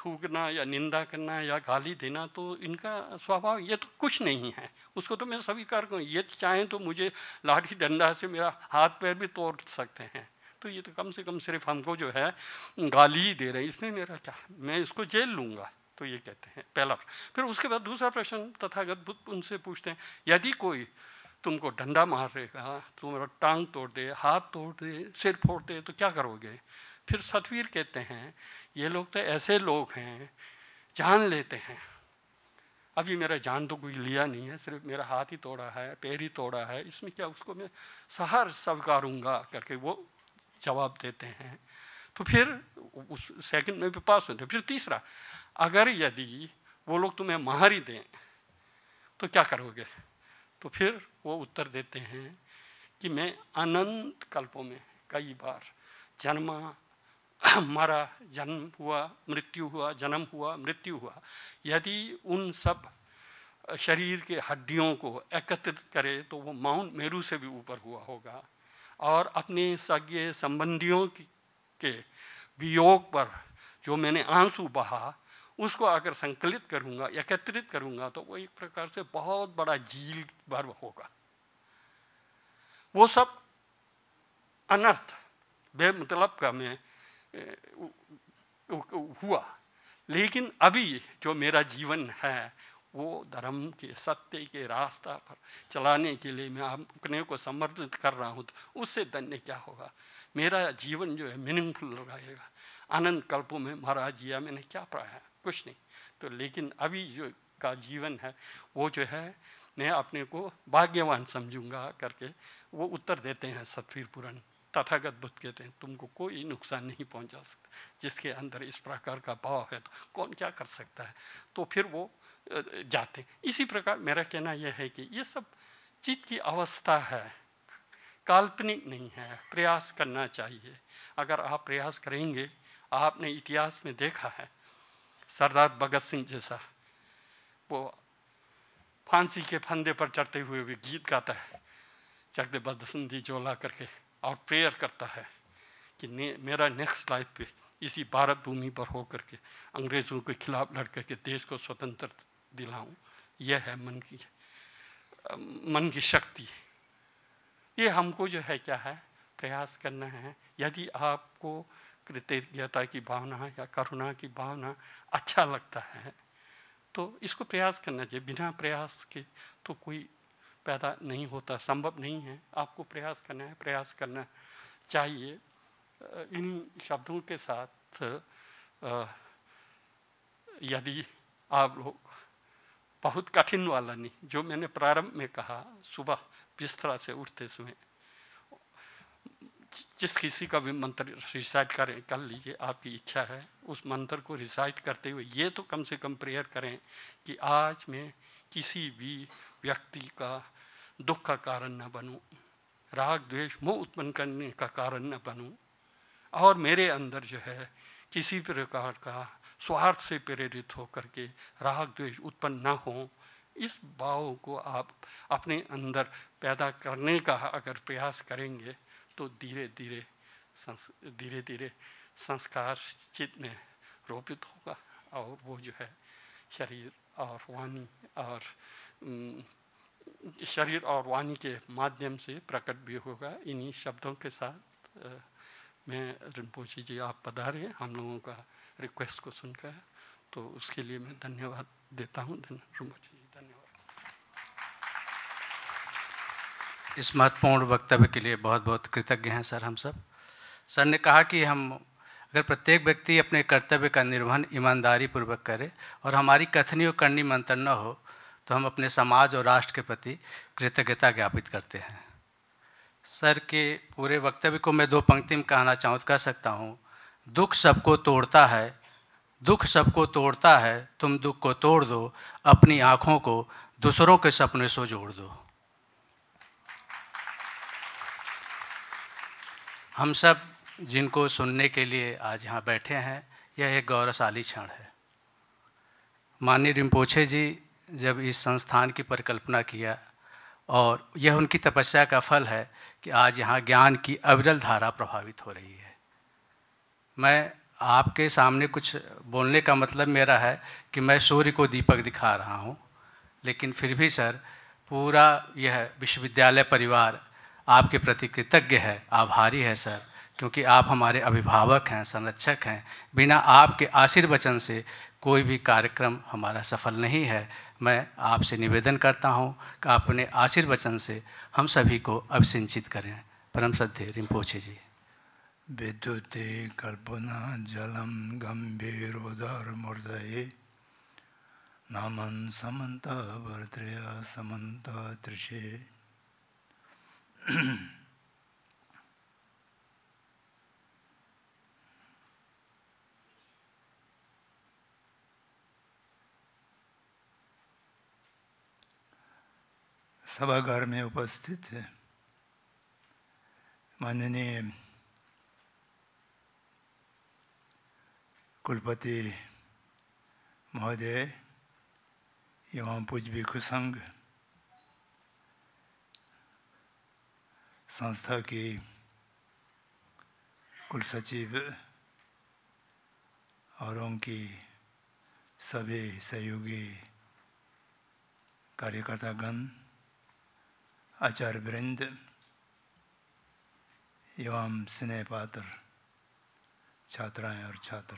थूकना या निंदा करना या गाली देना तो इनका स्वभाव ये तो कुछ नहीं है उसको तो मैं स्वीकार करूँ ये तो चाहें तो मुझे लाठी डंडा से मेरा हाथ पैर भी तोड़ सकते हैं तो ये तो कम से कम सिर्फ हमको जो है गाली ही दे रहे हैं इसने मेरा क्या मैं इसको जेल लूँगा तो ये कहते हैं पहला फिर उसके बाद दूसरा प्रश्न तथागत बुद्ध उनसे पूछते हैं यदि कोई तुमको डंडा मार रहेगा तुम्हारा टांग तोड़ दे हाथ तोड़ दे सिर फोड़ दे तो क्या करोगे फिर सतवीर कहते हैं ये लोग तो ऐसे लोग हैं जान लेते हैं अभी मेरा जान तो कोई लिया नहीं है सिर्फ मेरा हाथ ही तोड़ा है पैर ही तोड़ा है इसमें क्या उसको मैं सहर स्वीकारूँगा करके वो जवाब देते हैं तो फिर उस सेकंड में भी पास होते फिर तीसरा अगर यदि वो लोग तुम्हें मार ही दें तो क्या करोगे तो फिर वो उत्तर देते हैं कि मैं अनंत कल्पों में कई बार जन्मा हमारा जन्म हुआ मृत्यु हुआ जन्म हुआ मृत्यु हुआ यदि उन सब शरीर के हड्डियों को एकत्रित करे तो वो माउंट मेरू से भी ऊपर हुआ होगा और अपने सगे संबंधियों के वियोग पर जो मैंने आंसू बहा उसको अगर संकलित करूँगा एकत्रित करूँगा तो वो एक प्रकार से बहुत बड़ा झील भर होगा वो सब अनर्थ बेमतलब का मैं हुआ लेकिन अभी जो मेरा जीवन है वो धर्म के सत्य के रास्ता पर चलाने के लिए मैं अपने को समर्पित कर रहा हूँ तो उससे धन्य क्या होगा मेरा जीवन जो है मीनिंगफुल रहेगा आनंद कल्पों में महाराज जिया मैंने क्या पढ़ाया कुछ नहीं तो लेकिन अभी जो का जीवन है वो जो है मैं अपने को भाग्यवान समझूंगा करके वो उत्तर देते हैं सतवीर पुराण तथागत बुद्ध कहते हैं तुमको कोई नुकसान नहीं पहुंचा सकता जिसके अंदर इस प्रकार का भाव है तो कौन क्या कर सकता है तो फिर वो जाते इसी प्रकार मेरा कहना यह है कि ये सब चित्त की अवस्था है काल्पनिक नहीं है प्रयास करना चाहिए अगर आप प्रयास करेंगे आपने इतिहास में देखा है सरदार भगत सिंह जैसा वो फांसी के फंदे पर चढ़ते हुए भी गीत गाता है चढ़ते बदसंदी जोला करके और प्रेयर करता है कि ने, मेरा नेक्स्ट लाइफ पे इसी भारत भूमि पर होकर के अंग्रेज़ों के खिलाफ लड़ कर के देश को स्वतंत्र दिलाऊं यह है मन की मन की शक्ति ये हमको जो है क्या है प्रयास करना है यदि आपको कृतज्ञता की भावना या करुणा की भावना अच्छा लगता है तो इसको प्रयास करना चाहिए बिना प्रयास के तो कोई पैदा नहीं होता संभव नहीं है आपको प्रयास करना है प्रयास करना चाहिए इन शब्दों के साथ यदि आप लोग बहुत कठिन वाला नहीं जो मैंने प्रारंभ में कहा सुबह बिस्तरा से उठते समय जिस किसी का भी मंत्र रिसाइट करें कर लीजिए आपकी इच्छा है उस मंत्र को रिसाइट करते हुए ये तो कम से कम प्रेयर करें कि आज मैं किसी भी व्यक्ति का दुख का कारण न बनूं राग द्वेष मोह उत्पन्न करने का कारण न बनूं और मेरे अंदर जो है किसी प्रकार का स्वार्थ से प्रेरित होकर के राग द्वेष उत्पन्न न हो इस भाव को आप अपने अंदर पैदा करने का अगर प्रयास करेंगे तो धीरे धीरे संस धीरे धीरे संस्कार चित्त में रोपित होगा और वो जो है शरीर और वाणी और शरीर और वाणी के माध्यम से प्रकट भी होगा इन्हीं शब्दों के साथ मैं रिम्पोची जी आप पधारे हम लोगों का रिक्वेस्ट को सुनकर तो उसके लिए मैं धन्यवाद देता हूँ रिम्पोची जी धन्यवाद इस महत्वपूर्ण वक्तव्य के लिए बहुत बहुत कृतज्ञ हैं सर हम सब सर ने कहा कि हम अगर प्रत्येक व्यक्ति अपने कर्तव्य का निर्वहन ईमानदारी पूर्वक करे और हमारी कथनी और करनी मंत्र न हो तो हम अपने समाज और राष्ट्र के प्रति कृतज्ञता ज्ञापित करते हैं सर के पूरे वक्तव्य को मैं दो पंक्ति में कहना चाहूँ कह सकता हूँ दुख सबको तोड़ता है दुख सबको तोड़ता है तुम दुख को तोड़ दो अपनी आँखों को दूसरों के सपने से जोड़ दो हम सब जिनको सुनने के लिए आज यहाँ बैठे हैं यह एक गौरवशाली क्षण है माननीय रिम्पोछे जी जब इस संस्थान की परिकल्पना किया और यह उनकी तपस्या का फल है कि आज यहाँ ज्ञान की अविरल धारा प्रभावित हो रही है मैं आपके सामने कुछ बोलने का मतलब मेरा है कि मैं सूर्य को दीपक दिखा रहा हूँ लेकिन फिर भी सर पूरा यह विश्वविद्यालय परिवार आपके प्रति कृतज्ञ है आभारी है सर क्योंकि आप हमारे अभिभावक हैं संरक्षक हैं बिना आपके आशीर्वचन से कोई भी कार्यक्रम हमारा सफल नहीं है मैं आपसे निवेदन करता हूँ कि आप अपने आशीर्वचन से हम सभी को अभिसिंचित करें परम सत्य रिम्पोछे जी विद्युत कल्पना जलम उदर मुर्दये नमन समन्त भर्तृया समन्त त्रिशे सभागार में उपस्थित है माननीय कुलपति महोदय एवं पूज्य भिक्षु संघ संस्था के कुल सचिव और उनकी सभी सहयोगी कार्यकर्तागण आचार्य वृंद एवं स्नेह पात्र छात्राएं और छात्र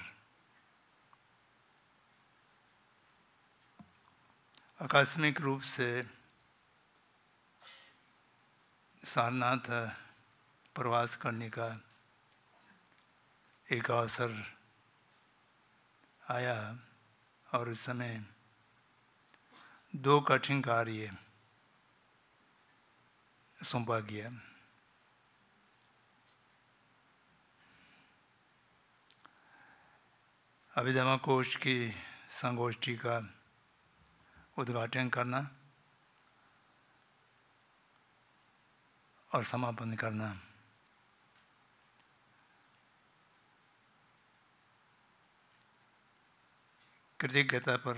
आकस्मिक रूप से सारनाथ प्रवास करने का एक अवसर आया और इस समय दो कठिन कार्य सौंपा गया अभिधमा कोष की संगोष्ठी का उद्घाटन करना और समापन करना कृतज्ञता पर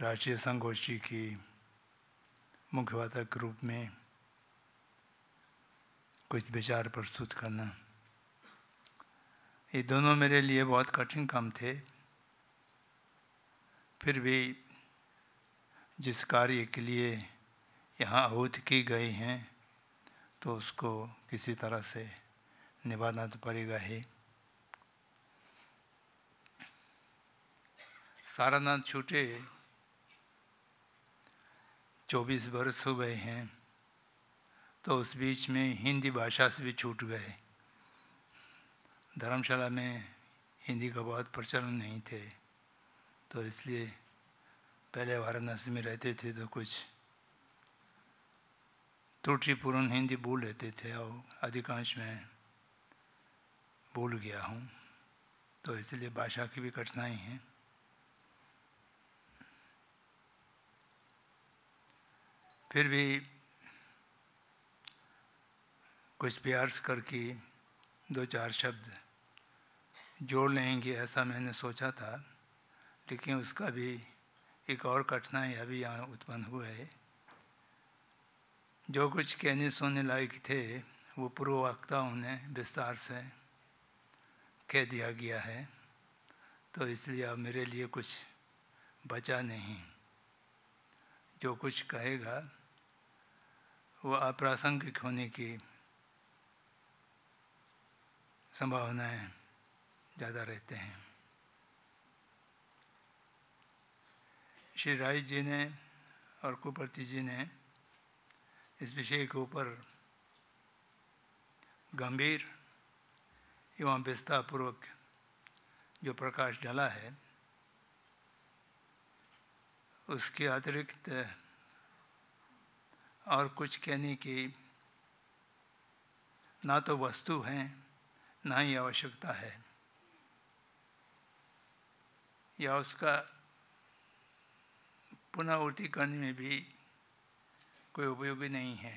राष्ट्रीय संगोष्ठी की मुख्यवार्ता के रूप में कुछ विचार प्रस्तुत करना ये दोनों मेरे लिए बहुत कठिन काम थे फिर भी जिस कार्य के लिए यहाँ आहूत की गई हैं तो उसको किसी तरह से निभाना तो पड़ेगा ही सारा छूटे चौबीस वर्ष हो गए हैं तो उस बीच में हिंदी भाषा से भी छूट गए धर्मशाला में हिंदी का बहुत प्रचलन नहीं थे तो इसलिए पहले वाराणसी में रहते थे तो कुछ त्रुटिपूर्ण हिंदी बोल लेते थे और अधिकांश में भूल गया हूँ तो इसलिए भाषा की भी कठिनाई है फिर भी कुछ प्यार करके दो चार शब्द जोड़ लेंगे ऐसा मैंने सोचा था लेकिन उसका भी एक और कठिनाई अभी यहाँ उत्पन्न हुआ है जो कुछ कहने सुनने लायक थे वो वक्ता उन्हें विस्तार से कह दिया गया है तो इसलिए अब मेरे लिए कुछ बचा नहीं जो कुछ कहेगा वो अप्रासंगिक होने की संभावनाएं ज़्यादा रहते हैं श्री राय जी ने और कुपर्ति जी ने इस विषय के ऊपर गंभीर एवं विस्तारपूर्वक जो प्रकाश डाला है उसके अतिरिक्त और कुछ कहने की ना तो वस्तु है ना ही आवश्यकता है या उसका पुनरावृत्ति करने में भी कोई उपयोगी नहीं है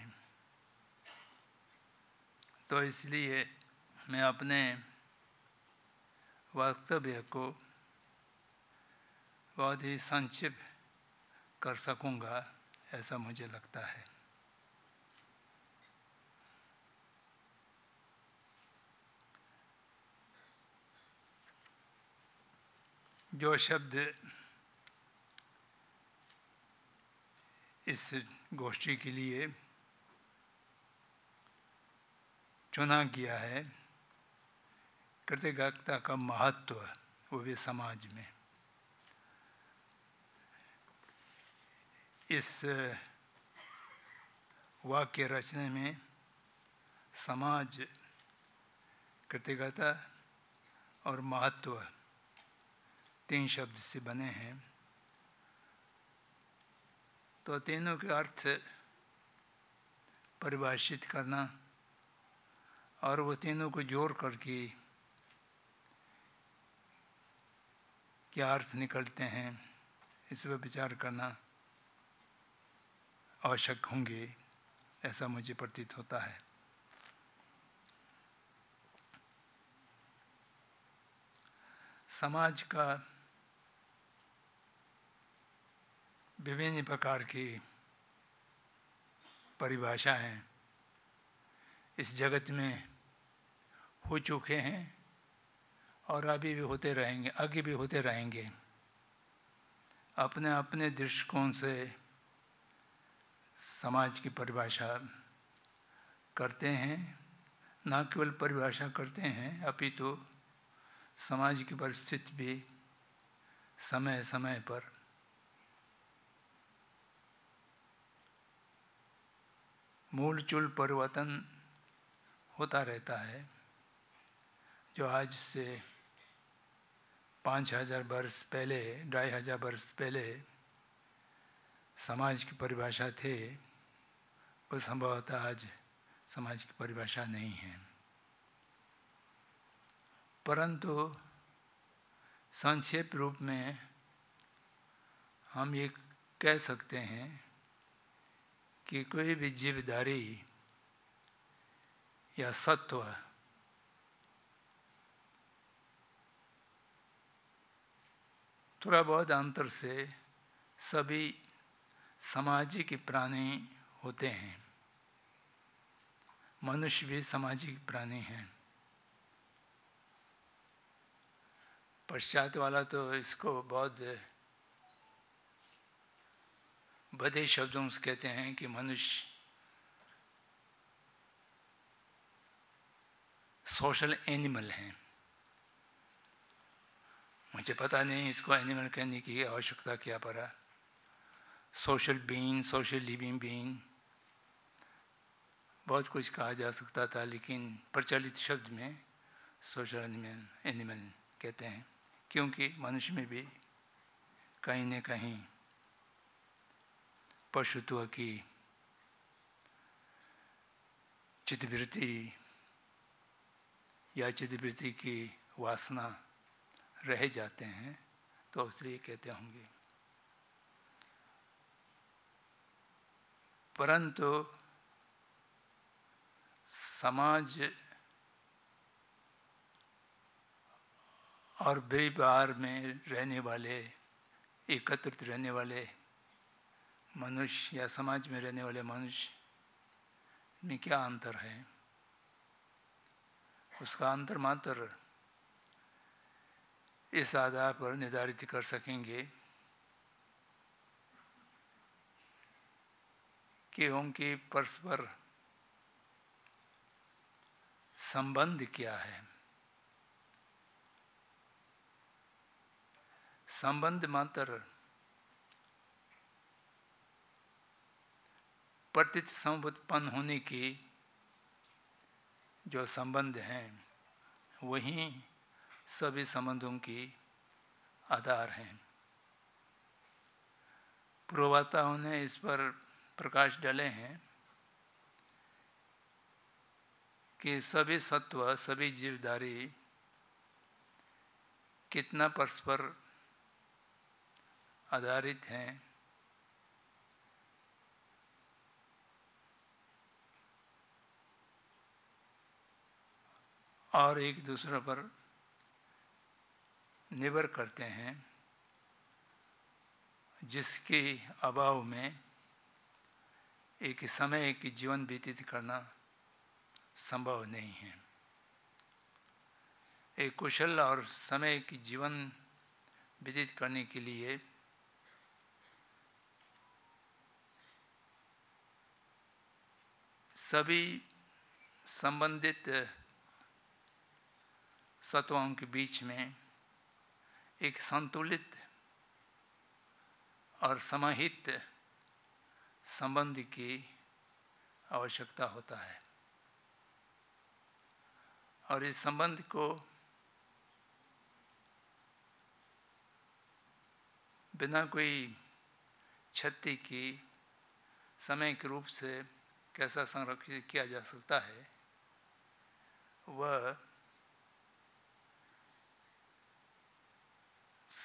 तो इसलिए मैं अपने वक्तव्य को बहुत ही संक्षिप्त कर सकूँगा ऐसा मुझे लगता है जो शब्द इस गोष्ठी के लिए चुना गया है कृतज्ञता का महत्व वो भी समाज में इस वाक्य रचने में समाज कृतज्ञता और महत्व तीन शब्द से बने हैं तो तीनों के अर्थ परिभाषित करना और वो तीनों को जोड़ करके क्या अर्थ निकलते हैं इस पर विचार करना आवश्यक होंगे ऐसा मुझे प्रतीत होता है समाज का विभिन्न प्रकार की परिभाषा हैं इस जगत में हो चुके हैं और अभी भी होते रहेंगे आगे भी होते रहेंगे अपने अपने दृष्टिकोण से समाज की परिभाषा करते हैं न केवल परिभाषा करते हैं अपितु तो समाज की परिस्थिति भी समय समय पर मूल चूल परिवर्तन होता रहता है जो आज से पाँच हजार वर्ष पहले ढाई हजार वर्ष पहले समाज की परिभाषा थे वो संभवतः आज समाज की परिभाषा नहीं है परंतु संक्षेप रूप में हम ये कह सकते हैं कि कोई भी जीवधारी या सत्व थोड़ा बहुत अंतर से सभी सामाजिक प्राणी होते हैं मनुष्य भी सामाजिक प्राणी हैं पश्चात वाला तो इसको बहुत बदे शब्दों से कहते हैं कि मनुष्य सोशल एनिमल हैं मुझे पता नहीं इसको एनिमल कहने की आवश्यकता क्या पड़ा social being social living being बहुत कुछ कहा जा सकता था लेकिन प्रचलित शब्द में सोशल एनिमल एनिमल कहते हैं क्योंकि मनुष्य में भी कहीं न कहीं पशुत्व की चित्तवृत्ति या चित्तवृत्ति की वासना रह जाते हैं तो इसलिए कहते होंगे परंतु समाज और व्यवहार में रहने वाले एकत्रित रहने वाले मनुष्य या समाज में रहने वाले मनुष्य में क्या अंतर है उसका अंतर मात्र इस आधार पर निर्धारित कर सकेंगे कि उनकी परस्पर संबंध क्या है संबंध मात्र प्रतित समुत्पन्न होने के जो संबंध हैं वही सभी संबंधों के आधार हैं पूर्वताओं ने इस पर प्रकाश डाले हैं कि सभी सत्व सभी जीवधारी कितना परस्पर आधारित हैं और एक दूसरे पर निर्भर करते हैं जिसके अभाव में एक समय की जीवन व्यतीत करना संभव नहीं है एक कुशल और समय की जीवन व्यतीत करने के लिए सभी संबंधित सत्वों के बीच में एक संतुलित और समाहित संबंध की आवश्यकता होता है और इस संबंध को बिना कोई क्षति की समय के रूप से कैसा संरक्षित किया जा सकता है वह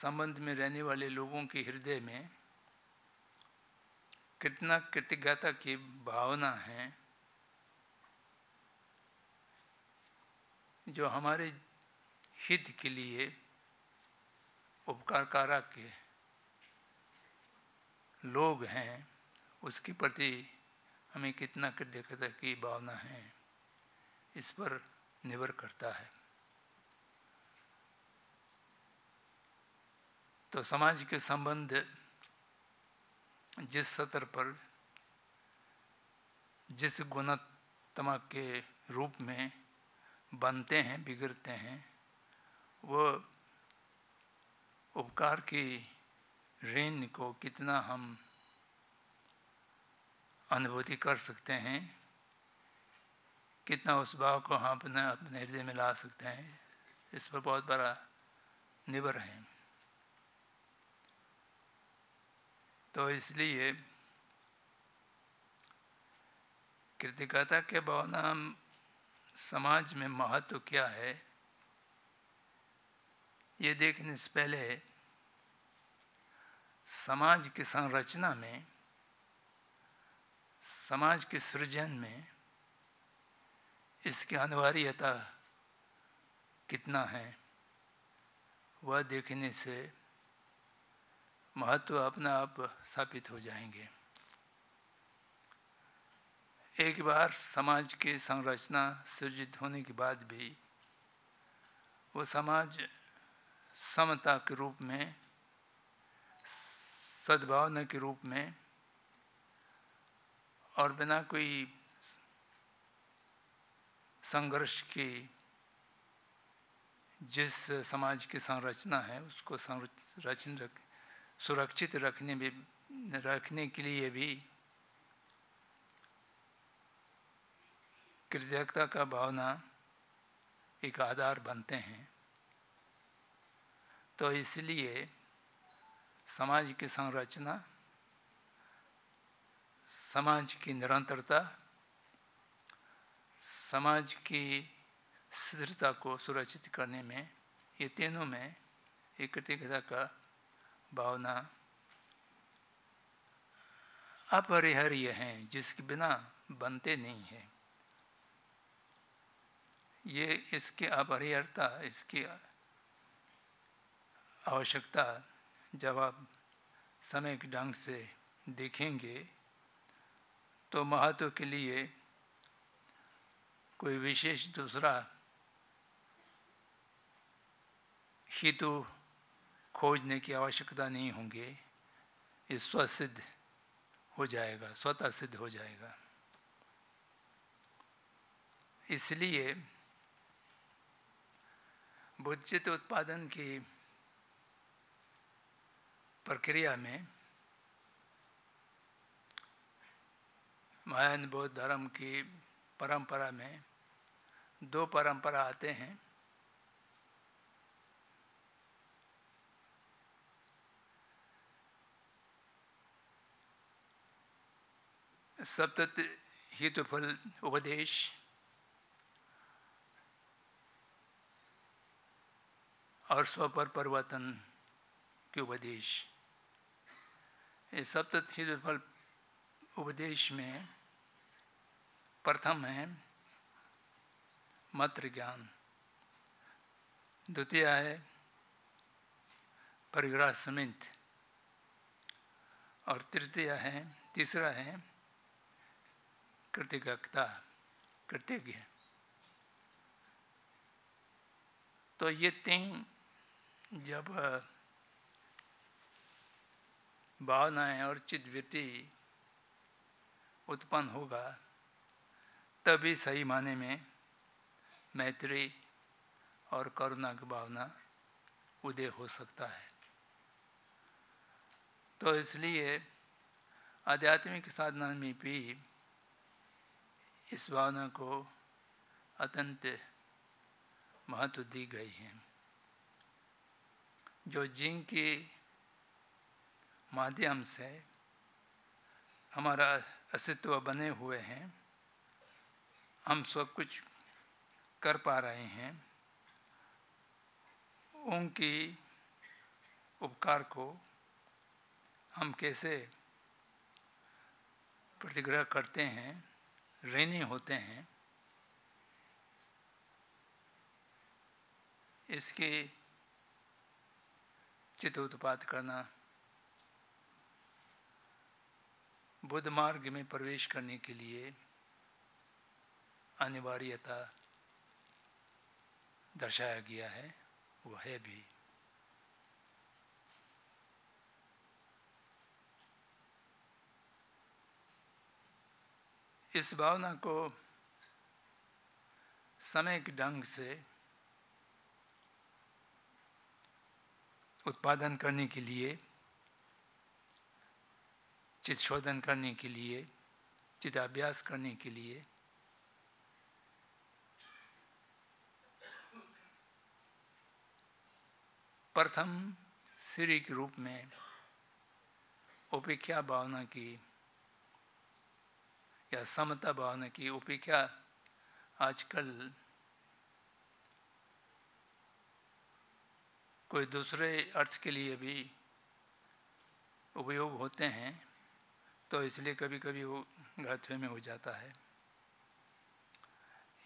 संबंध में रहने वाले लोगों के हृदय में कितना कृतज्ञता की भावना है जो हमारे हित के लिए उपकार कारक के लोग हैं उसके प्रति हमें कितना कृतज्ञता की भावना है इस पर निर्भर करता है तो समाज के संबंध जिस सतर पर जिस गुणात्मा के रूप में बनते हैं बिगड़ते हैं वो उपकार की ऋण को कितना हम अनुभूति कर सकते हैं कितना उस भाव को हम अपने अपने हृदय में ला सकते हैं इस पर बहुत बड़ा निभर है तो इसलिए कृतिकता के भावना समाज में महत्व क्या है ये देखने से पहले समाज की संरचना में समाज के सृजन में इसकी अनिवार्यता कितना है वह देखने से महत्व अपना आप स्थापित हो जाएंगे एक बार समाज के संरचना सृजित होने के बाद भी वो समाज समता के रूप में सद्भावना के रूप में और बिना कोई संघर्ष के जिस समाज की संरचना है उसको संरचना सुरक्षित रखने भी रखने के लिए भी कृतज्ञता का भावना एक आधार बनते हैं तो इसलिए समाज की संरचना समाज की निरंतरता समाज की स्थिरता को सुरक्षित करने में ये तीनों में एक कृतज्ञता का भावना अपरिहर्य हैं जिसके बिना बनते नहीं हैं ये इसके अपरिहरता इसकी आवश्यकता जब आप समय के ढंग से देखेंगे तो महत्व के लिए कोई विशेष दूसरा हेतु खोजने की आवश्यकता नहीं होंगे ये स्वसिद्ध हो जाएगा स्वतः सिद्ध हो जाएगा इसलिए बुद्धित उत्पादन की प्रक्रिया में महान बौद्ध धर्म की परंपरा में दो परंपरा आते हैं सप्त हितफल उपदेश और स्व पर परिवर्तन के उपदेश ये सप्त हितुफल उपदेश में प्रथम है मात्र ज्ञान द्वितीय है परिग्रह समित और तृतीय है तीसरा है कृतिकता कृतज्ञ तो ये तीन जब भावनाएं और चित्तवृत्ति उत्पन्न होगा तभी सही माने में मैत्री और करुणा की भावना उदय हो सकता है तो इसलिए आध्यात्मिक साधना में भी इस भावना को अत्यंत महत्व दी गई है जो जिंग के माध्यम से हमारा अस्तित्व बने हुए हैं हम सब कुछ कर पा रहे हैं उनकी उपकार को हम कैसे प्रतिग्रह करते हैं ऋणी होते हैं इसके चित्त उत्पाद करना बुद्ध मार्ग में प्रवेश करने के लिए अनिवार्यता दर्शाया गया है वो है भी इस भावना को समय के ढंग से उत्पादन करने के लिए चित शोधन करने के लिए चिताभ्यास करने के लिए प्रथम श्री के रूप में उपेक्षा भावना की या समता भावना की उपेक्षा आजकल कोई दूसरे अर्थ के लिए भी उपयोग होते हैं तो इसलिए कभी कभी वो गलतफे में हो जाता है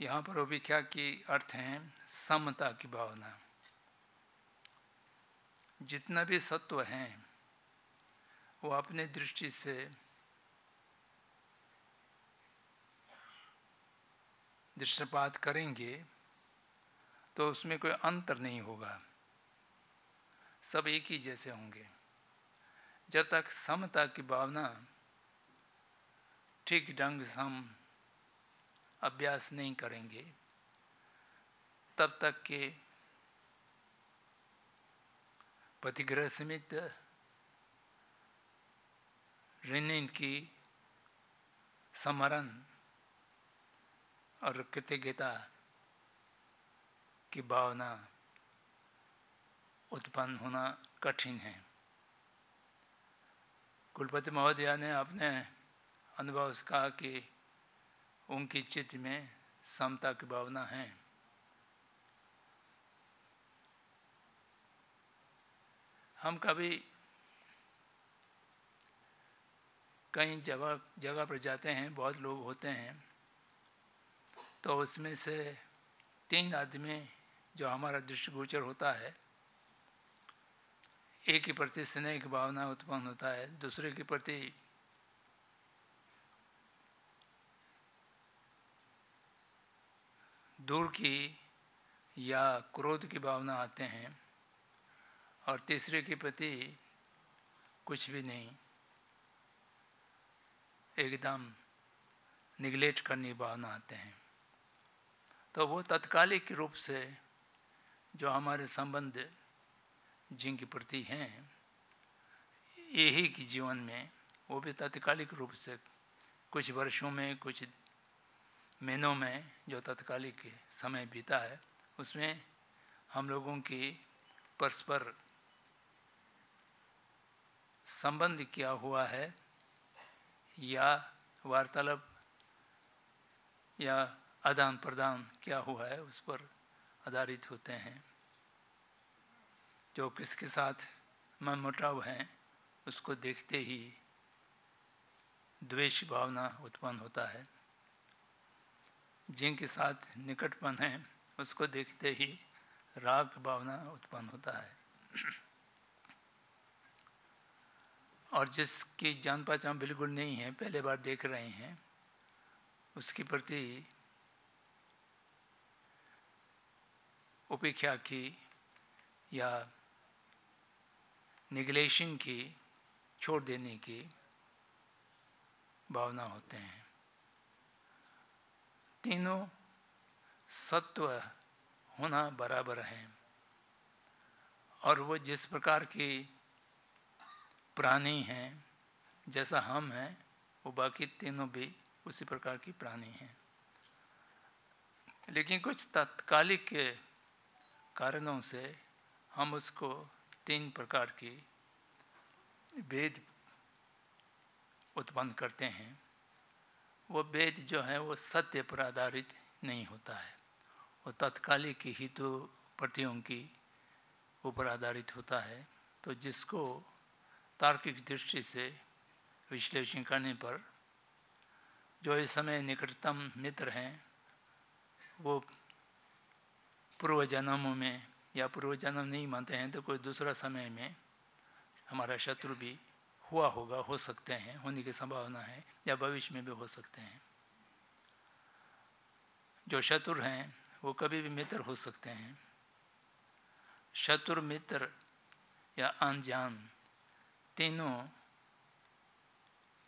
यहाँ पर उपेक्षा की अर्थ हैं समता की भावना जितना भी सत्व हैं वो अपने दृष्टि से दृष्टिपात करेंगे तो उसमें कोई अंतर नहीं होगा सब एक ही जैसे होंगे जब तक समता की भावना ठीक ढंग से हम अभ्यास नहीं करेंगे तब तक के पतिग्रह समित ऋण की समरण और कृतज्ञता की भावना उत्पन्न होना कठिन है कुलपति महोदया ने अपने अनुभव से कहा कि उनकी चित्त में समता की भावना है हम कभी कई जगह जगह पर जाते हैं बहुत लोग होते हैं तो उसमें से तीन आदमी जो हमारा दृष्टिगोचर होता है एक के प्रति स्नेह की भावना उत्पन्न होता है दूसरे के प्रति दूर की या क्रोध की भावना आते हैं और तीसरे के प्रति कुछ भी नहीं एकदम निगलेक्ट करने की भावना आते हैं तो वो तत्कालिक रूप से जो हमारे संबंध जिनके प्रति हैं यही की जीवन में वो भी तत्कालिक रूप से कुछ वर्षों में कुछ महीनों में जो तत्कालिक समय बीता है उसमें हम लोगों की परस्पर संबंध क्या हुआ है या वार्तालाप या आदान प्रदान क्या हुआ है उस पर आधारित होते हैं जो किसके साथ मनमुटाव हैं उसको देखते ही द्वेष भावना उत्पन्न होता है जिनके साथ निकटपन है उसको देखते ही राग भावना उत्पन्न होता है और जिसकी जान पहचान बिल्कुल नहीं है पहले बार देख रहे हैं उसके प्रति उपेक्षा की या निगलेशन की छोड़ देने की भावना होते हैं तीनों सत्व होना बराबर है और वो जिस प्रकार के प्राणी हैं जैसा हम हैं वो बाकी तीनों भी उसी प्रकार की प्राणी हैं लेकिन कुछ तात्कालिक कारणों से हम उसको तीन प्रकार की वेद उत्पन्न करते हैं वो वेद जो है वो सत्य पर आधारित नहीं होता है वो तत्कालिक प्रतियों की ऊपर आधारित होता है तो जिसको तार्किक दृष्टि से विश्लेषण करने पर जो इस समय निकटतम मित्र हैं वो पूर्व जन्मों में या पूर्व जन्म नहीं मानते हैं तो कोई दूसरा समय में हमारा शत्रु भी हुआ होगा हो सकते हैं होने की संभावना है या भविष्य में भी हो सकते हैं जो शत्रु हैं वो कभी भी मित्र हो सकते हैं शत्रु मित्र या अनजान तीनों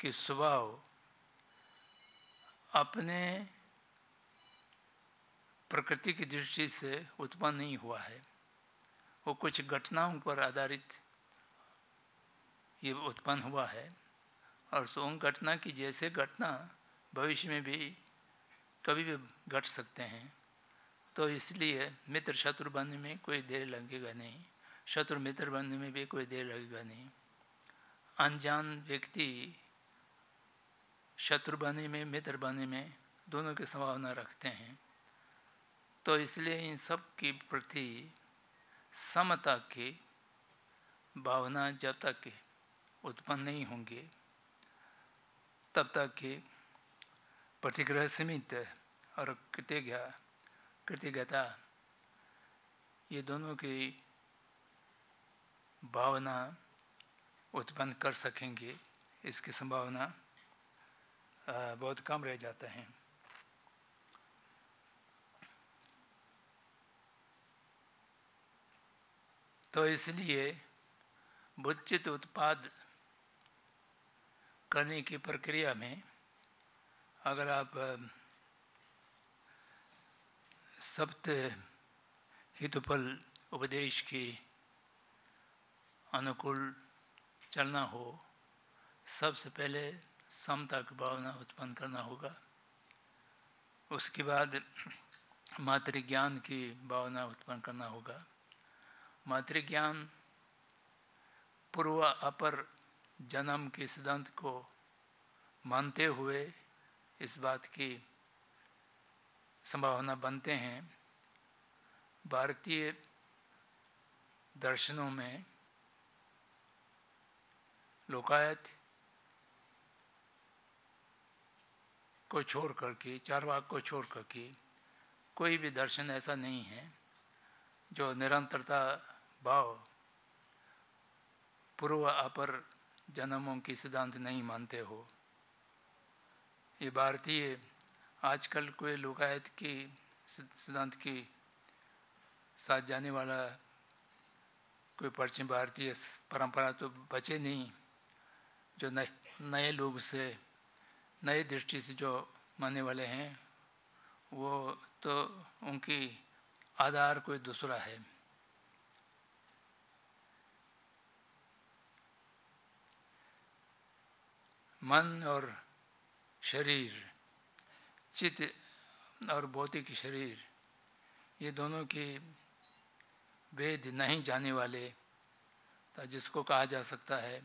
के स्वभाव अपने प्रकृति की दृष्टि से उत्पन्न नहीं हुआ है वो कुछ घटनाओं पर आधारित ये उत्पन्न हुआ है और सो उन घटना की जैसे घटना भविष्य में भी कभी भी घट सकते हैं तो इसलिए मित्र शत्रु बनने में कोई देर लगेगा नहीं शत्रु मित्र बनने में भी कोई देर लगेगा नहीं अनजान व्यक्ति शत्रु बनने में मित्र बनने में दोनों की संभावना रखते हैं तो इसलिए इन सब के प्रति समता के भावना जब तक उत्पन्न नहीं होंगे तब तक के प्रतिग्रह सीमित और कृतज्ञ कृतज्ञता ये दोनों की भावना उत्पन्न कर सकेंगे इसकी संभावना बहुत कम रह जाता है तो इसलिए बुच्चित उत्पाद करने की प्रक्रिया में अगर आप सप्त हितुपल उपदेश के अनुकूल चलना हो सबसे पहले समता की भावना उत्पन्न करना होगा उसके बाद मातृ ज्ञान की भावना उत्पन्न करना होगा मातृज्ञान पूर्व अपर जन्म के सिद्धांत को मानते हुए इस बात की संभावना बनते हैं भारतीय दर्शनों में लोकायत को छोड़ करके चारवाक को छोड़ करके कोई भी दर्शन ऐसा नहीं है जो निरंतरता भाव पूर्व अपर जन्मों की सिद्धांत नहीं मानते हो ये भारतीय आजकल कोई लुकायत की सिद्धांत की साथ जाने वाला कोई पश्चिम भारतीय परंपरा तो बचे नहीं जो नए नए लोग से नए दृष्टि से जो मानने वाले हैं वो तो उनकी आधार कोई दूसरा है मन और शरीर चित्त और भौतिक शरीर ये दोनों की वेद नहीं जाने वाले जिसको कहा जा सकता है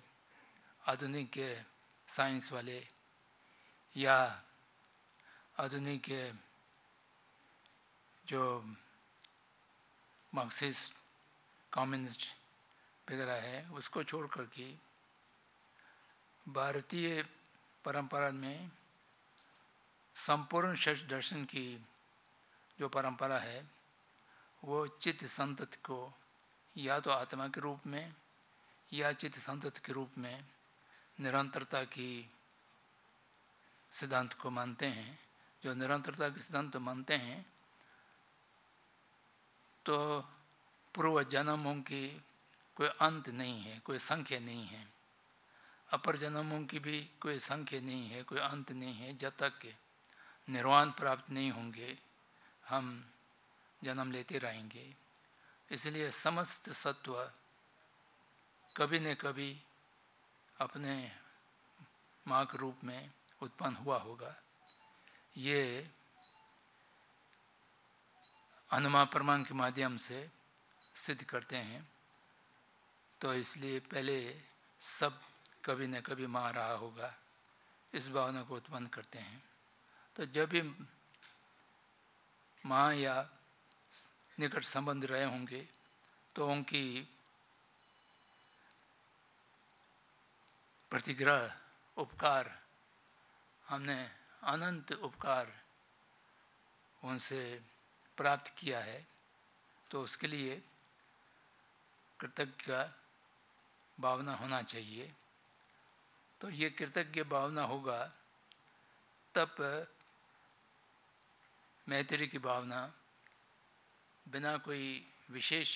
आधुनिक साइंस वाले या आधुनिक जो मार्क्सिस्ट कम्युनिस्ट वगैरह है उसको छोड़ कर के भारतीय परंपरा में संपूर्ण षठ दर्शन की जो परंपरा है वो चित्त संतत को या तो आत्मा के रूप में या चित्त संतत के रूप में निरंतरता की सिद्धांत को मानते हैं जो निरंतरता के सिद्धांत मानते हैं तो पूर्व जन्मों की कोई अंत नहीं है कोई संख्या नहीं है अपर जन्मों की भी कोई संख्या नहीं है कोई अंत नहीं है जब तक के निर्वाण प्राप्त नहीं होंगे हम जन्म लेते रहेंगे इसलिए समस्त सत्व कभी न कभी अपने माँ के रूप में उत्पन्न हुआ होगा ये अनुमा प्रमाण के माध्यम से सिद्ध करते हैं तो इसलिए पहले सब कभी न कभी मार रहा होगा इस भावना को उत्पन्न करते हैं तो जब भी माँ या निकट संबंध रहे होंगे तो उनकी प्रतिग्रह उपकार हमने अनंत उपकार उनसे प्राप्त किया है तो उसके लिए कृतज्ञ भावना होना चाहिए तो ये कृतज्ञ भावना होगा तप मैत्री की भावना बिना कोई विशेष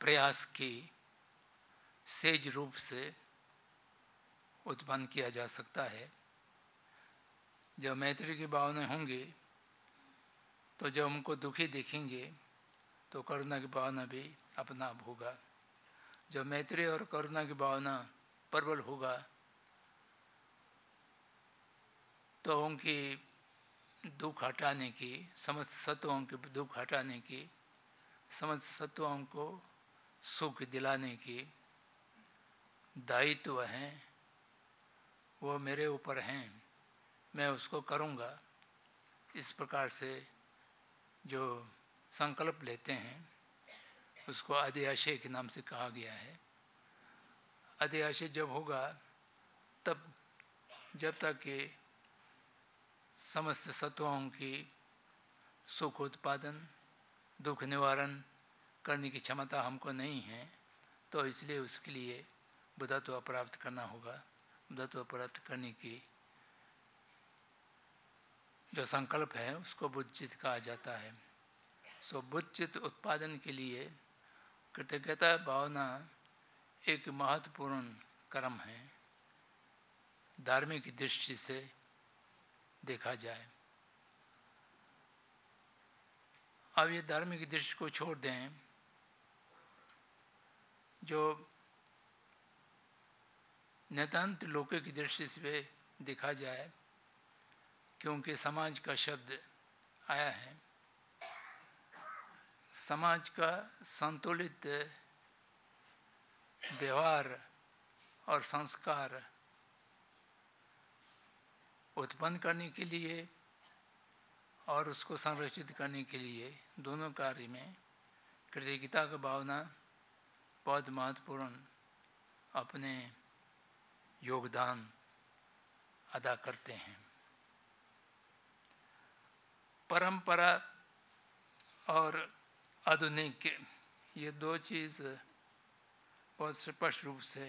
प्रयास की सेज रूप से उत्पन्न किया जा सकता है जब मैत्री की भावना होंगी तो जब हमको दुखी देखेंगे तो करुणा की भावना भी अपना आप होगा जब मैत्री और करुणा की भावना प्रबल होगा तो उनकी दुख हटाने की समस्त सत्वों के दुख हटाने की समस्त सत्वों को सुख दिलाने की दायित्व हैं वो मेरे ऊपर हैं मैं उसको करूँगा इस प्रकार से जो संकल्प लेते हैं उसको अध्याशय के नाम से कहा गया है अध्याशय जब होगा तब जब तक के समस्त सत्वों की सुख उत्पादन दुख निवारण करने की क्षमता हमको नहीं है तो इसलिए उसके लिए बुधत्व प्राप्त करना होगा बुधत्व प्राप्त करने की जो संकल्प है उसको बुद्धचित कहा जाता है सो बुद्धित उत्पादन के लिए कृतज्ञता भावना एक महत्वपूर्ण कर्म है धार्मिक दृष्टि से देखा जाए अब ये धार्मिक दृष्टि को छोड़ दें जो नितान्त की दृष्टि से देखा जाए क्योंकि समाज का शब्द आया है समाज का संतुलित व्यवहार और संस्कार उत्पन्न करने के लिए और उसको संरक्षित करने के लिए दोनों कार्य में कृतज्ञता का भावना बहुत महत्वपूर्ण अपने योगदान अदा करते हैं परंपरा और आधुनिक ये दो चीज़ बहुत स्पष्ट रूप से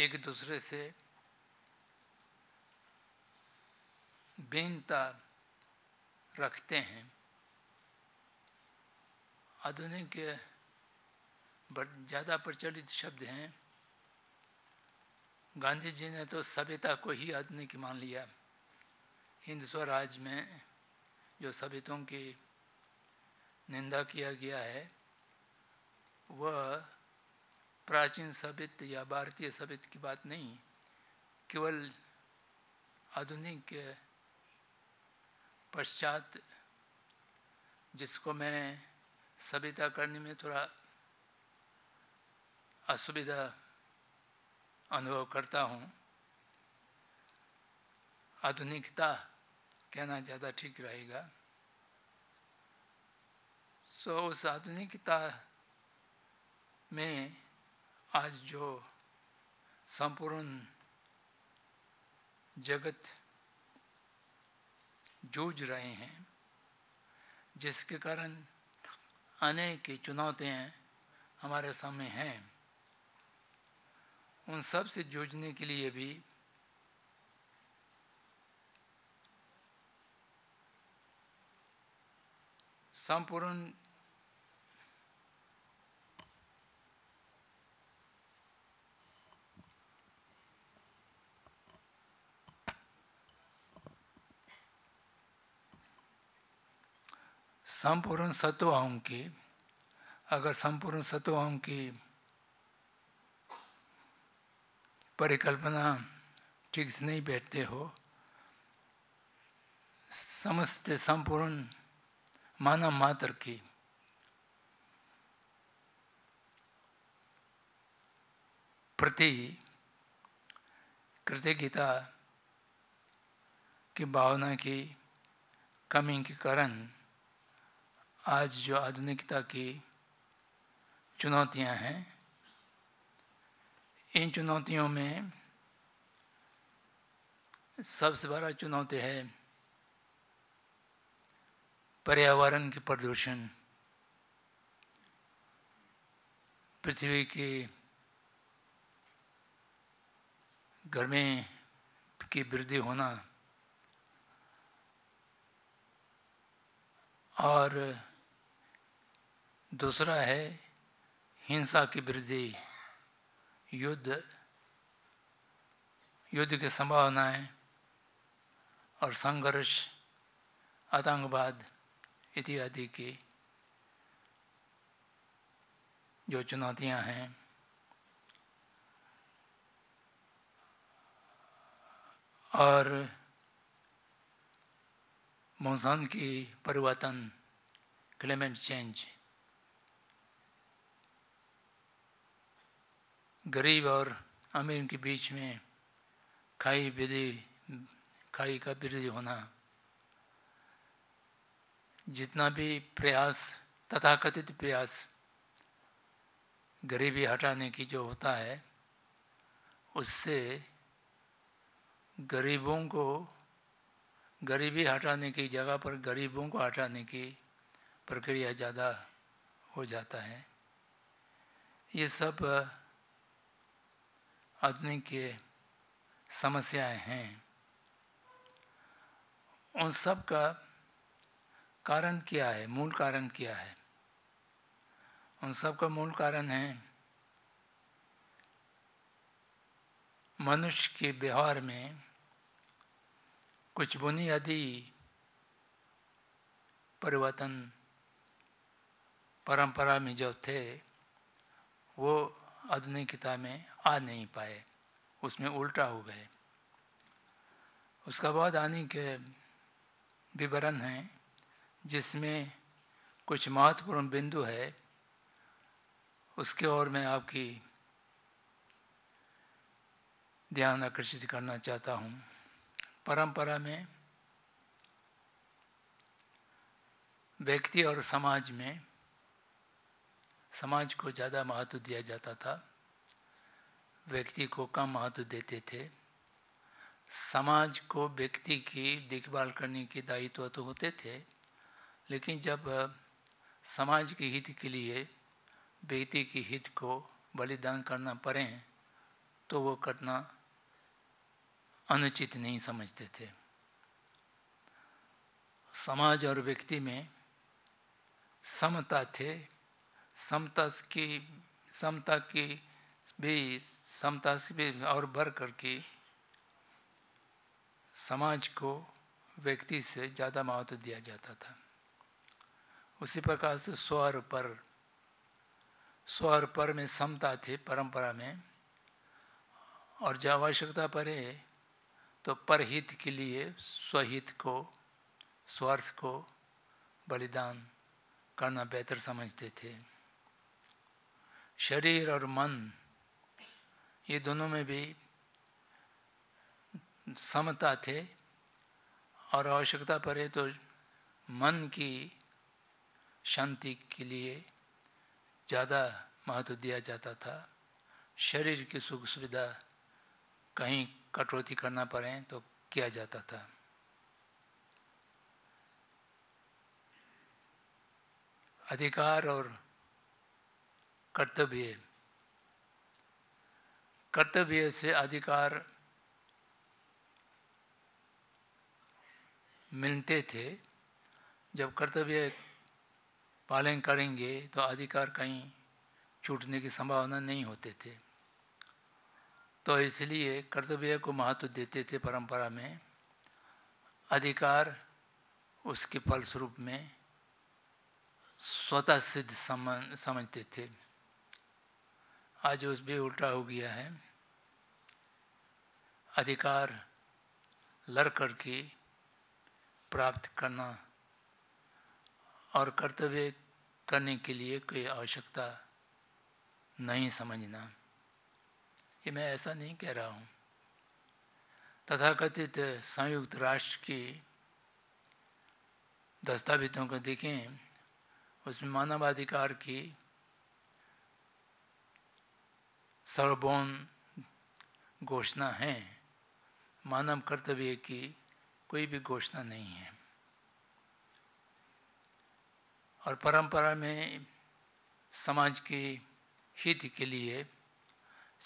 एक दूसरे से भिन्नता रखते हैं आधुनिक ज़्यादा प्रचलित शब्द हैं गांधी जी ने तो सभ्यता को ही आधुनिक मान लिया हिंद स्वराज में जो सभ्यतों की निंदा किया गया है वह प्राचीन सभ्यत या भारतीय सभ्यत की बात नहीं केवल आधुनिक पश्चात जिसको मैं सभ्यता करने में थोड़ा असुविधा अनुभव करता हूँ आधुनिकता कहना ज़्यादा ठीक रहेगा सो तो उस आधुनिकता में आज जो संपूर्ण जगत जूझ रहे हैं जिसके कारण अनेक चुनौतियाँ हमारे सामने हैं उन सब से जूझने के लिए भी संपूर्ण संपूर्ण सत्वाओं की अगर संपूर्ण सत्वाओं की परिकल्पना ठीक से नहीं बैठते हो समस्त संपूर्ण मानव मात्र की प्रति कृतज्ञता की भावना की कमी के कारण आज जो आधुनिकता की चुनौतियां हैं इन चुनौतियों में सबसे बड़ा चुनौती है पर्यावरण के प्रदूषण पृथ्वी के गर्मी की वृद्धि होना और दूसरा है हिंसा की वृद्धि युद्ध युद्ध की संभावनाएं और संघर्ष आतंकवाद इत्यादि की जो चुनौतियां हैं और मौसम की परिवर्तन क्लाइमेट चेंज गरीब और अमीर के बीच में खाई विधि खाई का वृद्धि होना जितना भी प्रयास तथाकथित प्रयास गरीबी हटाने की जो होता है उससे गरीबों को गरीबी हटाने की जगह पर गरीबों को हटाने की प्रक्रिया ज़्यादा हो जाता है ये सब आदमी के समस्याएं हैं उन सब का कारण क्या है मूल कारण क्या है उन सब का मूल कारण है मनुष्य के व्यवहार में कुछ बुनियादी परिवर्तन परंपरा में जो थे वो आधुनिकता में आ नहीं पाए उसमें उल्टा हो गए उसका बाद आने के विवरण हैं जिसमें कुछ महत्वपूर्ण बिंदु है उसके ओर मैं आपकी ध्यान आकर्षित करना चाहता हूँ परंपरा में व्यक्ति और समाज में समाज को ज़्यादा महत्व दिया जाता था व्यक्ति को कम महत्व देते थे समाज को व्यक्ति की देखभाल करने के दायित्व तो होते थे लेकिन जब समाज के हित के लिए व्यक्ति के हित को बलिदान करना पड़े तो वो करना अनुचित नहीं समझते थे समाज और व्यक्ति में समता थे समता की समता की भी समता से भी और भर करके समाज को व्यक्ति से ज़्यादा महत्व दिया जाता था उसी प्रकार से स्वर पर स्वर पर में समता थी परंपरा में और जब आवश्यकता पड़े तो परहित के लिए स्वहित को स्वार्थ को बलिदान करना बेहतर समझते थे शरीर और मन ये दोनों में भी समता थे और आवश्यकता पड़े तो मन की शांति के लिए ज़्यादा महत्व दिया जाता था शरीर की सुख सुविधा कहीं कटौती करना पड़े तो किया जाता था अधिकार और कर्तव्य कर्तव्य से अधिकार मिलते थे जब कर्तव्य पालन करेंगे तो अधिकार कहीं छूटने की संभावना नहीं होते थे तो इसलिए कर्तव्य को महत्व देते थे परंपरा में अधिकार उसके फलस्वरूप में स्वतः सिद्ध समझते थे आज उस भी उल्टा हो गया है अधिकार लड़ करके प्राप्त करना और कर्तव्य करने के लिए कोई आवश्यकता नहीं समझना ये मैं ऐसा नहीं कह रहा हूँ तथाकथित संयुक्त राष्ट्र की दस्तावेजों को देखें उसमें मानवाधिकार की सर्वबौन घोषणा है मानव कर्तव्य की कोई भी घोषणा नहीं है और परंपरा में समाज के हित के लिए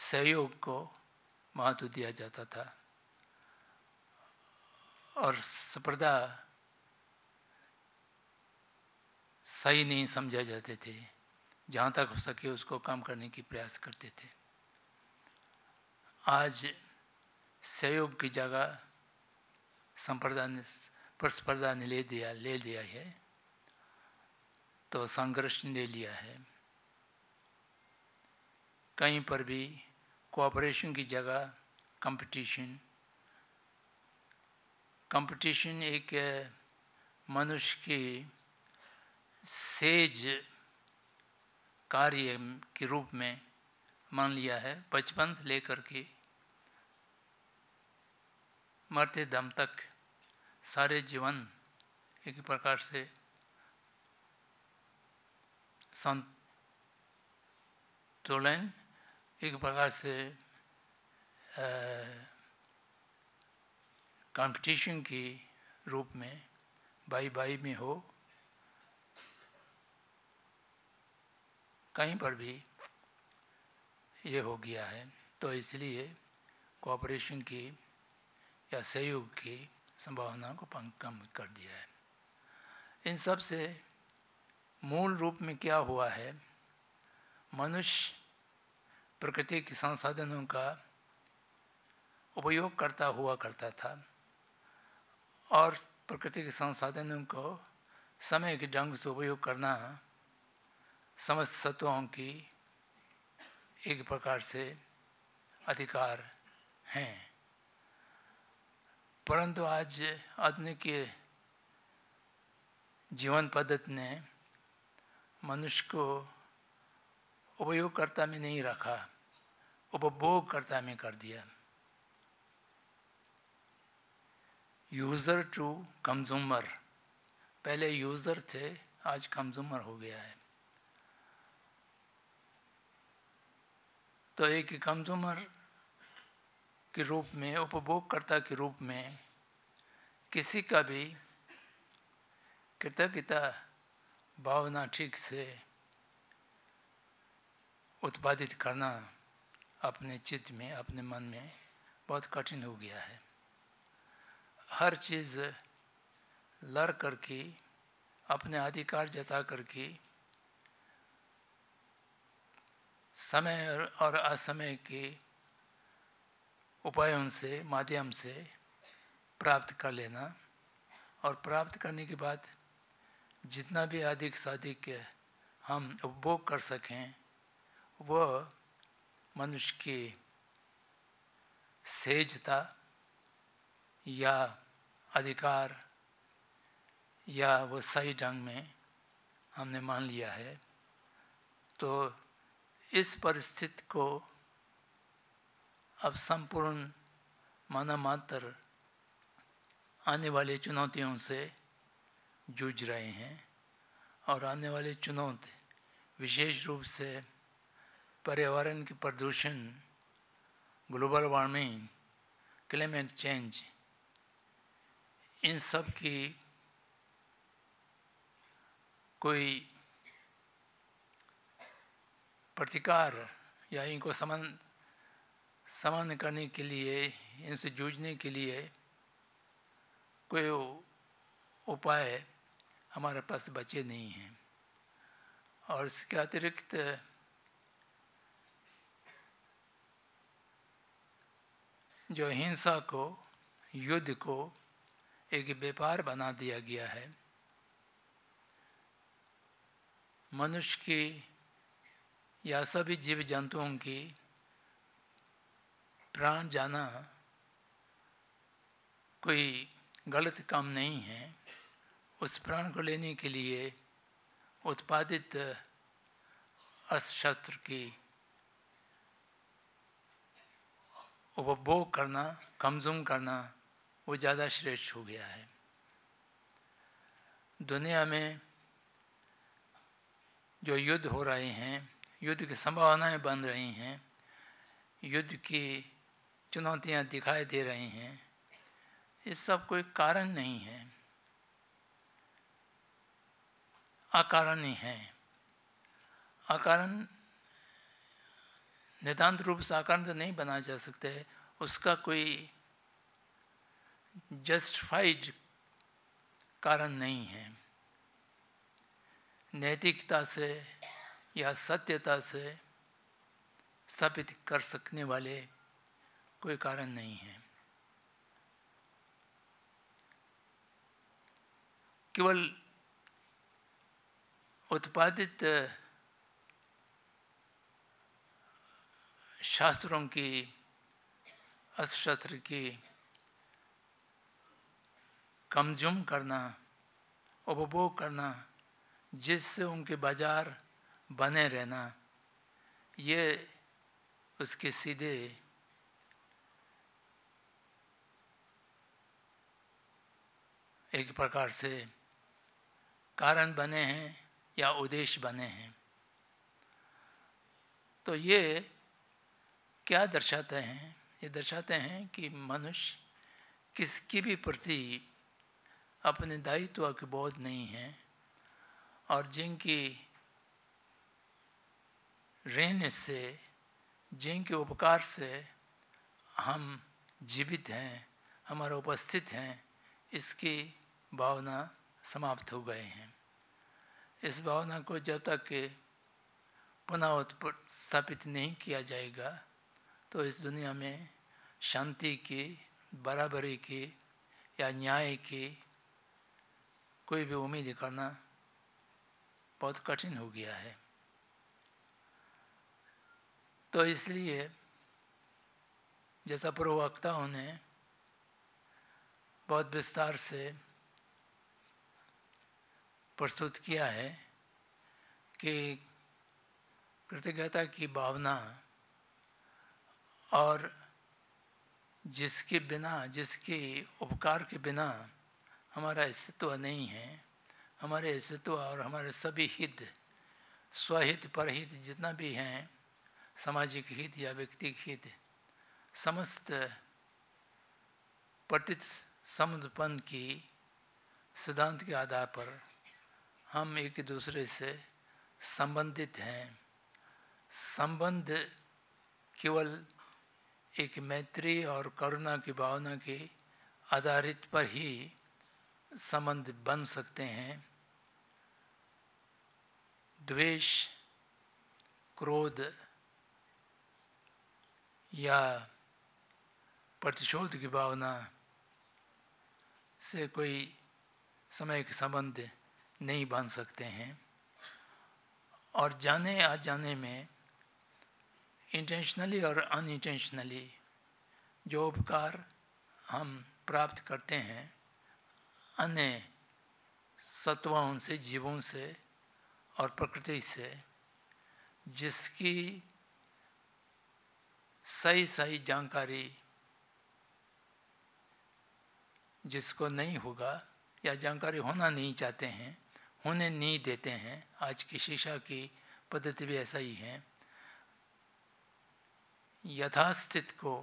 सहयोग को महत्व दिया जाता था और सप्रदा सही नहीं समझा जाते थे जहाँ तक हो सके उसको काम करने की प्रयास करते थे आज सहयोग की जगह संप्रदा ने प्रतिस्पर्धा ने ले दिया ले लिया है तो संघर्ष ले लिया है कहीं पर भी कोऑपरेशन की जगह कंपटीशन कंपटीशन एक मनुष्य की सेज कार्य के रूप में मान लिया है बचपन से लेकर के मरते दम तक सारे जीवन एक प्रकार से संतुलन एक प्रकार से कंपटीशन के रूप में बाई बाई में हो कहीं पर भी ये हो गया है तो इसलिए कॉपरेशन की या सहयोग की संभावना को कम कर दिया है इन सब से मूल रूप में क्या हुआ है मनुष्य प्रकृति के संसाधनों का उपयोग करता हुआ करता था और प्रकृति के संसाधनों को समय के ढंग से उपयोग करना समस्त सत्वों की एक प्रकार से अधिकार हैं परंतु आज आधुनिक जीवन पद्धति ने मनुष्य को उपयोगकर्ता में नहीं रखा उपभोगकर्ता में कर दिया यूज़र टू कंज्यूमर पहले यूज़र थे आज कंज्यूमर हो गया है तो एक कंज्यूमर के रूप में उपभोगकर्ता के रूप में किसी का भी कृतज्ञता भावना ठीक से उत्पादित करना अपने चित्त में अपने मन में बहुत कठिन हो गया है हर चीज़ लड़ करके अपने अधिकार जता करके समय और असमय के उपायों से माध्यम से प्राप्त कर लेना और प्राप्त करने के बाद जितना भी अधिक से अधिक हम उपभोग कर सकें वह मनुष्य की सहजता या अधिकार या वो सही ढंग में हमने मान लिया है तो इस परिस्थिति को अब संपूर्ण माना मात्र आने वाली चुनौतियों से जूझ रहे हैं और आने वाली चुनौती विशेष रूप से पर्यावरण के प्रदूषण ग्लोबल वार्मिंग क्लाइमेट चेंज इन सब की कोई प्रतिकार या इनको समान समान करने के लिए इनसे जूझने के लिए कोई उपाय हमारे पास बचे नहीं हैं और इसके अतिरिक्त जो हिंसा को युद्ध को एक व्यापार बना दिया गया है मनुष्य की या सभी जीव जंतुओं की प्राण जाना कोई गलत काम नहीं है उस प्राण को लेने के लिए उत्पादित अस्त्र की उपभोग करना कमजोम करना वो ज़्यादा श्रेष्ठ हो गया है दुनिया में जो युद्ध हो रहे हैं युद्ध की संभावनाएं बन रही हैं युद्ध की चुनौतियां दिखाई दे रही हैं इस सब कोई कारण नहीं है अकारण ही है अकारण निदान्त रूप से अकारण तो नहीं बनाया जा सकते है उसका कोई जस्टिफाइड कारण नहीं है नैतिकता से या सत्यता से स्थापित कर सकने वाले कोई कारण नहीं है केवल उत्पादित शास्त्रों की अर्थशास्त्र की कमजुम करना उपभोग करना जिससे उनके बाजार बने रहना ये उसके सीधे एक प्रकार से कारण बने हैं या उद्देश्य बने हैं तो ये क्या दर्शाते हैं ये दर्शाते हैं कि मनुष्य किसकी भी प्रति अपने दायित्व के बोध नहीं है और जिनकी रहने से जिनके उपकार से हम जीवित हैं हमारा उपस्थित हैं इसकी भावना समाप्त हो गए हैं इस भावना को जब तक पुनः स्थापित नहीं किया जाएगा तो इस दुनिया में शांति की बराबरी की या न्याय की कोई भी उम्मीद करना बहुत कठिन हो गया है तो इसलिए जैसा प्रवक्ता उन्हें बहुत विस्तार से प्रस्तुत किया है कि कृतज्ञता की भावना और जिसके बिना जिसके उपकार के बिना हमारा अस्तित्व नहीं है हमारे अस्तित्व और हमारे सभी हित स्वहित परहित जितना भी हैं सामाजिक हित या व्यक्तिक हित समस्त पतित समुदपन की सिद्धांत के आधार पर हम एक दूसरे से संबंधित हैं संबंध केवल एक मैत्री और करुणा की भावना के आधारित पर ही संबंध बन सकते हैं द्वेष क्रोध या प्रतिशोध की भावना से कोई समय के संबंध नहीं बांध सकते हैं और जाने आ जाने में इंटेंशनली और अनइंटेंशनली जो उपकार हम प्राप्त करते हैं अन्य सत्वाओं से जीवों से और प्रकृति से जिसकी सही सही जानकारी जिसको नहीं होगा या जानकारी होना नहीं चाहते हैं होने नहीं देते हैं आज की शिक्षा की पद्धति भी ऐसा ही है यथास्थित को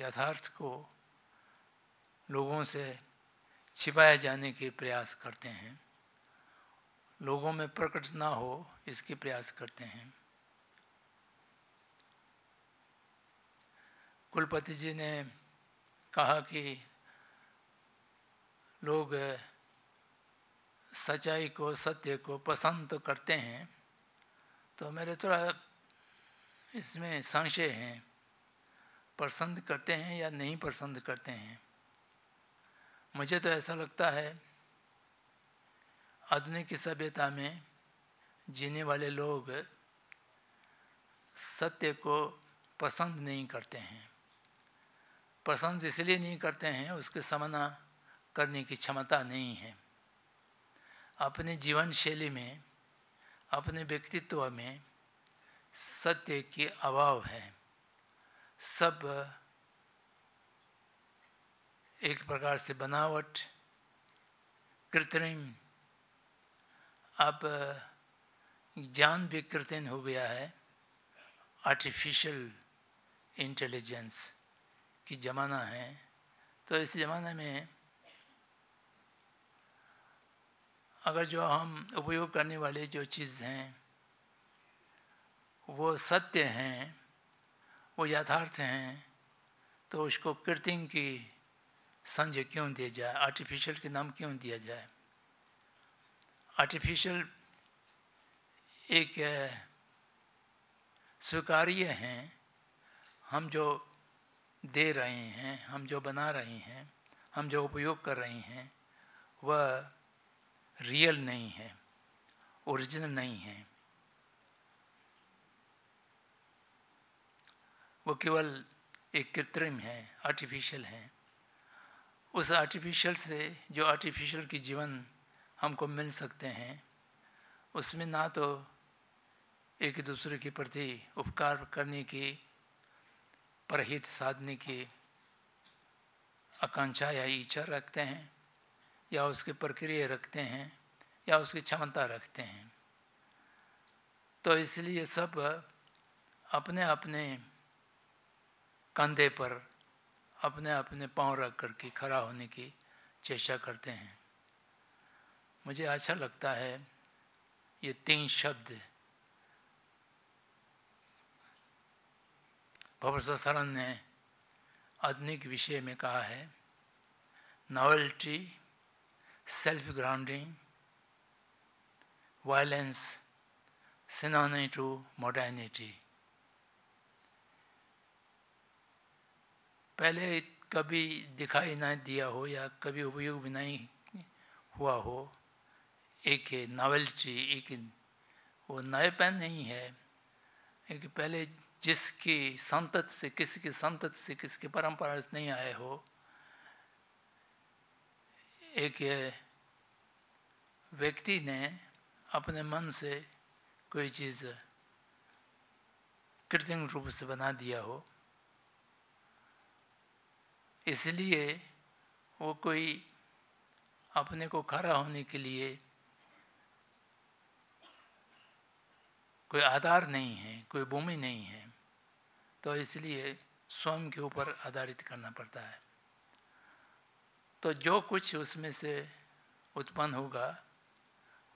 यथार्थ को लोगों से छिपाए जाने के प्रयास करते हैं लोगों में प्रकट ना हो इसके प्रयास करते हैं कुलपति जी ने कहा कि लोग सच्चाई को सत्य को पसंद तो करते हैं तो मेरे थोड़ा इसमें संशय हैं पसंद करते हैं या नहीं पसंद करते हैं मुझे तो ऐसा लगता है आधुनिक सभ्यता में जीने वाले लोग सत्य को पसंद नहीं करते हैं पसंद इसलिए नहीं करते हैं उसके सामना करने की क्षमता नहीं है अपने जीवन शैली में अपने व्यक्तित्व में सत्य के अभाव है सब एक प्रकार से बनावट कृत्रिम अब ज्ञान भी कृत्रिम हो गया है आर्टिफिशियल इंटेलिजेंस की ज़माना है तो इस ज़माने में अगर जो हम उपयोग करने वाले जो चीज़ हैं वो सत्य हैं वो यथार्थ हैं तो उसको कृत्रिम की संजय क्यों दिया जाए आर्टिफिशियल के नाम क्यों दिया जाए आर्टिफिशियल एक स्वीकार्य हैं हम जो दे रहे हैं हम जो बना रहे हैं हम जो उपयोग कर रहे हैं वह रियल नहीं है ओरिजिनल नहीं है वो केवल एक कृत्रिम है आर्टिफिशियल है उस आर्टिफिशियल से जो आर्टिफिशियल की जीवन हमको मिल सकते हैं उसमें ना तो एक दूसरे के प्रति उपकार करने की परहित साधने की आकांक्षा या इच्छा रखते हैं या उसकी प्रक्रिया रखते हैं या उसकी क्षमता रखते हैं तो इसलिए सब अपने अपने कंधे पर अपने अपने पांव रख कर के खड़ा होने की चेष्टा करते हैं मुझे अच्छा लगता है ये तीन शब्द प्रोफेसर सरन ने आधुनिक विषय में कहा है novelty self grounding violence synonymy to modernity पहले कभी दिखाई ना दिया हो या कभी उपयोग भी नहीं हुआ हो एक नॉवल्टी एक वो नएपन नहीं है एक पहले जिसकी संतत से किसी की संतत से किसकी परंपरा से नहीं आए हो एक व्यक्ति ने अपने मन से कोई चीज़ कृत्रिम रूप से बना दिया हो इसलिए वो कोई अपने को खड़ा होने के लिए कोई आधार नहीं है कोई भूमि नहीं है तो इसलिए स्वयं के ऊपर आधारित करना पड़ता है तो जो कुछ उसमें से उत्पन्न होगा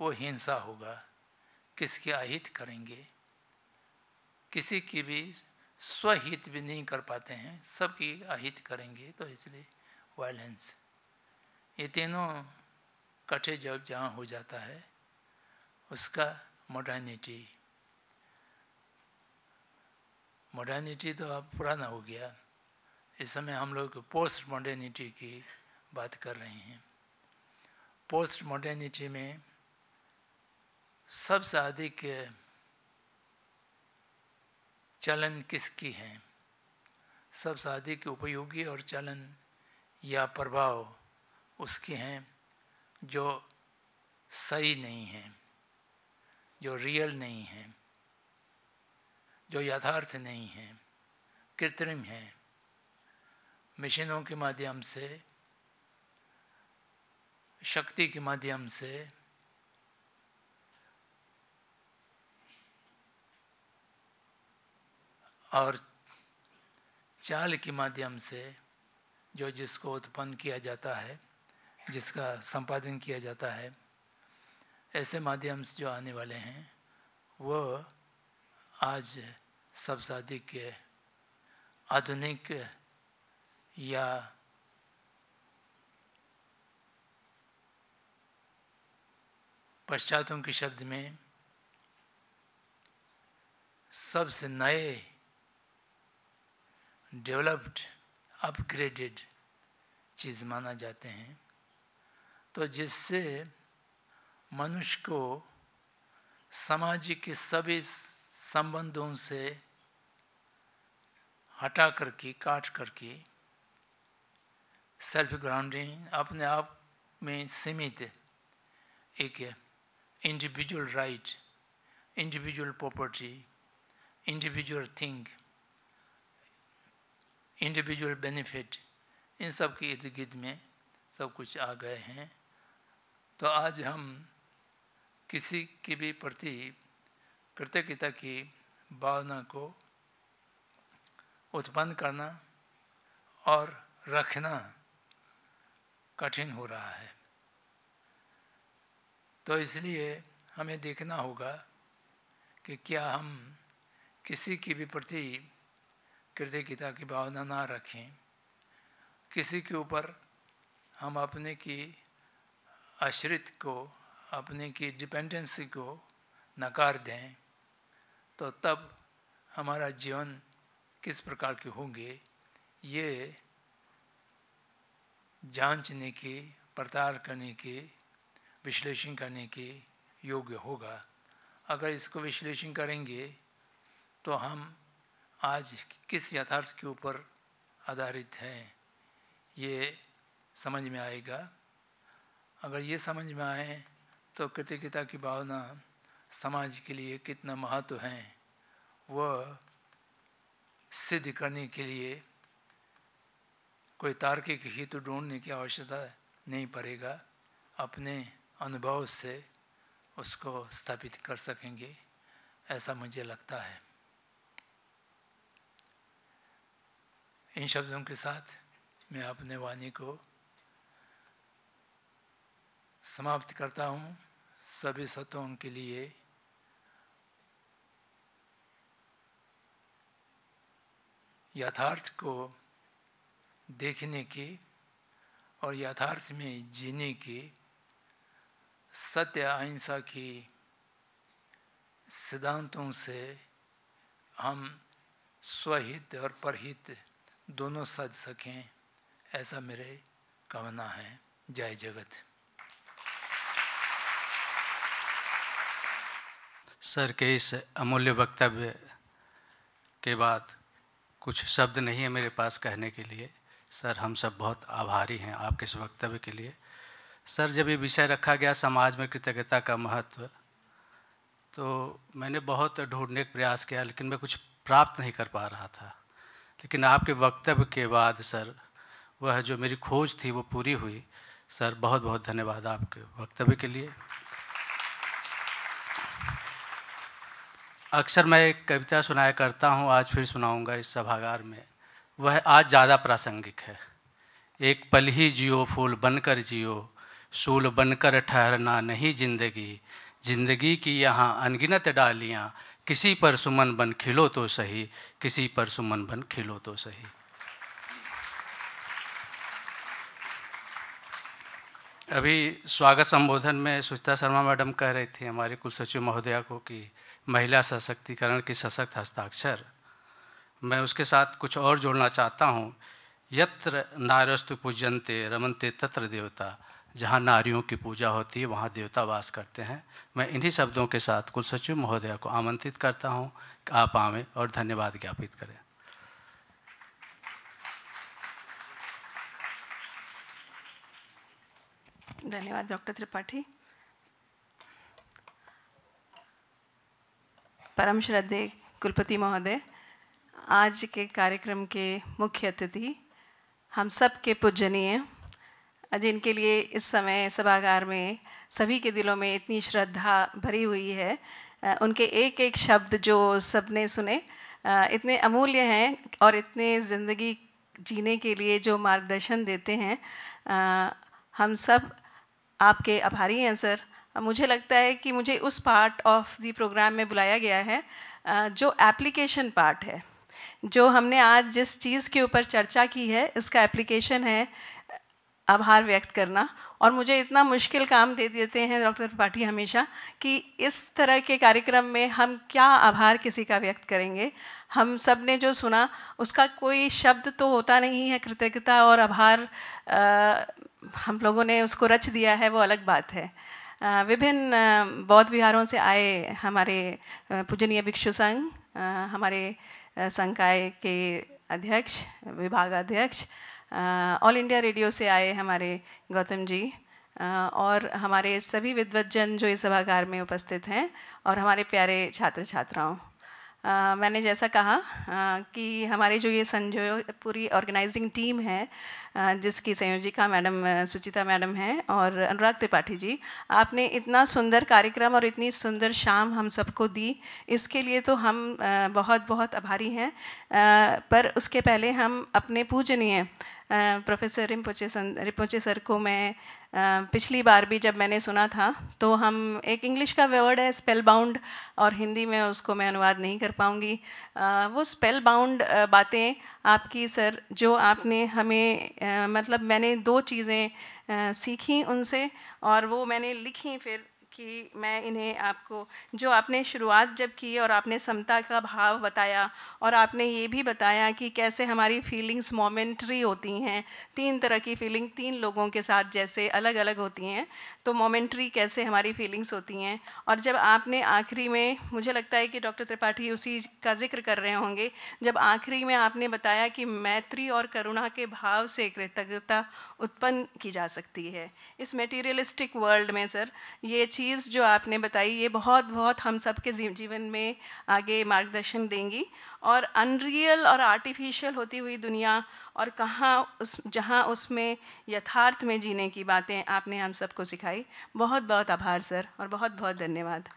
वो हिंसा होगा किसके अहित करेंगे किसी की भी स्वहित भी नहीं कर पाते हैं सबकी अहित करेंगे तो इसलिए वायलेंस ये तीनों कठे जब जहाँ हो जाता है उसका मॉडर्निटी मॉडर्निटी तो अब पुराना हो गया इस समय हम लोग पोस्ट मॉडर्निटी की बात कर रहे हैं पोस्ट मॉडर्निटी में सबसे अधिक चलन किसकी है सबसे अधिक उपयोगी और चलन या प्रभाव उसके हैं जो सही नहीं है जो रियल नहीं है जो यथार्थ नहीं हैं कृत्रिम हैं मशीनों के माध्यम से शक्ति के माध्यम से और चाल के माध्यम से जो जिसको उत्पन्न किया जाता है जिसका संपादन किया जाता है ऐसे माध्यम से जो आने वाले हैं वह आज सबसे अधिक आधुनिक या पश्चातों के शब्द में सबसे नए डेवलप्ड अपग्रेडेड चीज़ माना जाते हैं तो जिससे मनुष्य को समाज के सभी संबंधों से हटा करके काट करके सेल्फ ग्राउंडिंग अपने आप में सीमित एक individual right individual property individual thing individual benefit इन सब के इर्द गिर्द में सब कुछ आ गए हैं तो आज हम किसी के भी प्रति कृतज्ञता की भावना को उत्पन्न करना और रखना कठिन हो रहा है तो इसलिए हमें देखना होगा कि क्या हम किसी की भी प्रति कृतज्ञता की भावना ना रखें किसी के ऊपर हम अपने की आश्रित को अपने की डिपेंडेंसी को नकार दें तो तब हमारा जीवन किस प्रकार के होंगे ये जांचने की प्रतार करने के विश्लेषण करने के योग्य होगा अगर इसको विश्लेषण करेंगे तो हम आज किस यथार्थ के ऊपर आधारित हैं ये समझ में आएगा अगर ये समझ में आए तो कृतज्ञता की भावना समाज के लिए कितना महत्व है वह सिद्ध करने के लिए कोई तार्किक हेतु ढूंढने की आवश्यकता नहीं पड़ेगा अपने अनुभव से उसको स्थापित कर सकेंगे ऐसा मुझे लगता है इन शब्दों के साथ मैं अपने वाणी को समाप्त करता हूँ सभी सतों के लिए यथार्थ को देखने के और यथार्थ में जीने के सत्य अहिंसा की सिद्धांतों से हम स्वहित और परहित दोनों सज सकें ऐसा मेरे कामना है जय जगत सर के इस अमूल्य वक्तव्य के बाद कुछ शब्द नहीं है मेरे पास कहने के लिए सर हम सब बहुत आभारी हैं आपके इस वक्तव्य के लिए सर जब ये विषय रखा गया समाज में कृतज्ञता का महत्व तो मैंने बहुत ढूंढने का प्रयास किया लेकिन मैं कुछ प्राप्त नहीं कर पा रहा था लेकिन आपके वक्तव्य के बाद सर वह जो मेरी खोज थी वो पूरी हुई सर बहुत बहुत धन्यवाद आपके वक्तव्य के लिए अक्सर मैं एक कविता सुनाया करता हूँ आज फिर सुनाऊँगा इस सभागार में वह आज ज़्यादा प्रासंगिक है एक पल ही जियो फूल बनकर जियो सूल बनकर ठहरना नहीं जिंदगी जिंदगी की यहाँ अनगिनत डालियाँ किसी पर सुमन बन खिलो तो सही किसी पर सुमन बन खिलो तो सही अभी स्वागत संबोधन में सुचिता शर्मा मैडम कह रही थी हमारे कुलसचिव महोदया को कि महिला सशक्तिकरण की सशक्त हस्ताक्षर मैं उसके साथ कुछ और जोड़ना चाहता हूँ यत्र नारस्तु पूजनते रमनते तत्र देवता जहाँ नारियों की पूजा होती है वहाँ देवता वास करते हैं मैं इन्हीं शब्दों के साथ कुल सचिव महोदय को आमंत्रित करता हूँ कि आप आवें और धन्यवाद ज्ञापित करें धन्यवाद डॉक्टर त्रिपाठी परम श्रद्धे कुलपति महोदय आज के कार्यक्रम के मुख्य अतिथि हम सब के पूजनीय जिनके लिए इस समय सभागार में सभी के दिलों में इतनी श्रद्धा भरी हुई है उनके एक एक शब्द जो सबने सुने इतने अमूल्य हैं और इतने ज़िंदगी जीने के लिए जो मार्गदर्शन देते हैं हम सब आपके आभारी हैं सर मुझे लगता है कि मुझे उस पार्ट ऑफ दी प्रोग्राम में बुलाया गया है जो एप्लीकेशन पार्ट है जो हमने आज जिस चीज़ के ऊपर चर्चा की है इसका एप्लीकेशन है आभार व्यक्त करना और मुझे इतना मुश्किल काम दे देते हैं डॉक्टर त्रिपाठी हमेशा कि इस तरह के कार्यक्रम में हम क्या आभार किसी का व्यक्त करेंगे हम सब ने जो सुना उसका कोई शब्द तो होता नहीं है कृतज्ञता और आभार आ, हम लोगों ने उसको रच दिया है वो अलग बात है विभिन्न बौद्ध विहारों से आए हमारे पूजनीय भिक्षु संघ हमारे संकाय के अध्यक्ष विभागाध्यक्ष ऑल इंडिया रेडियो से आए हमारे गौतम जी और हमारे सभी विद्वतजन जो इस सभागार में उपस्थित हैं और हमारे प्यारे छात्र छात्राओं आ, मैंने जैसा कहा आ, कि हमारे जो ये संजो पूरी ऑर्गेनाइजिंग टीम है आ, जिसकी संयोजिका मैडम सुचिता मैडम हैं और अनुराग त्रिपाठी जी आपने इतना सुंदर कार्यक्रम और इतनी सुंदर शाम हम सबको दी इसके लिए तो हम आ, बहुत बहुत आभारी हैं पर उसके पहले हम अपने पूजनीय प्रोफेसर रिम्पोचे रिम्पोचे सर को मैं पिछली बार भी जब मैंने सुना था तो हम एक इंग्लिश का वर्ड है स्पेल बाउंड और हिंदी में उसको मैं अनुवाद नहीं कर पाऊँगी वो स्पेल बाउंड बातें आपकी सर जो आपने हमें मतलब मैंने दो चीज़ें सीखी उनसे और वो मैंने लिखी फिर कि मैं इन्हें आपको जो आपने शुरुआत जब की और आपने समता का भाव बताया और आपने ये भी बताया कि कैसे हमारी फीलिंग्स मोमेंट्री होती हैं तीन तरह की फीलिंग तीन लोगों के साथ जैसे अलग अलग होती हैं तो मोमेंट्री कैसे हमारी फीलिंग्स होती हैं और जब आपने आखिरी में मुझे लगता है कि डॉक्टर त्रिपाठी उसी का जिक्र कर रहे होंगे जब आखिरी में आपने बताया कि मैत्री और करुणा के भाव से कृतज्ञता उत्पन्न की जा सकती है इस मेटीरियलिस्टिक वर्ल्ड में सर ये चीज़ चीज़ जो आपने बताई ये बहुत बहुत हम सब के जीवन में आगे मार्गदर्शन देंगी और अनरियल और आर्टिफिशियल होती हुई दुनिया और कहाँ उस जहाँ उसमें यथार्थ में जीने की बातें आपने हम सबको सिखाई बहुत बहुत आभार सर और बहुत बहुत धन्यवाद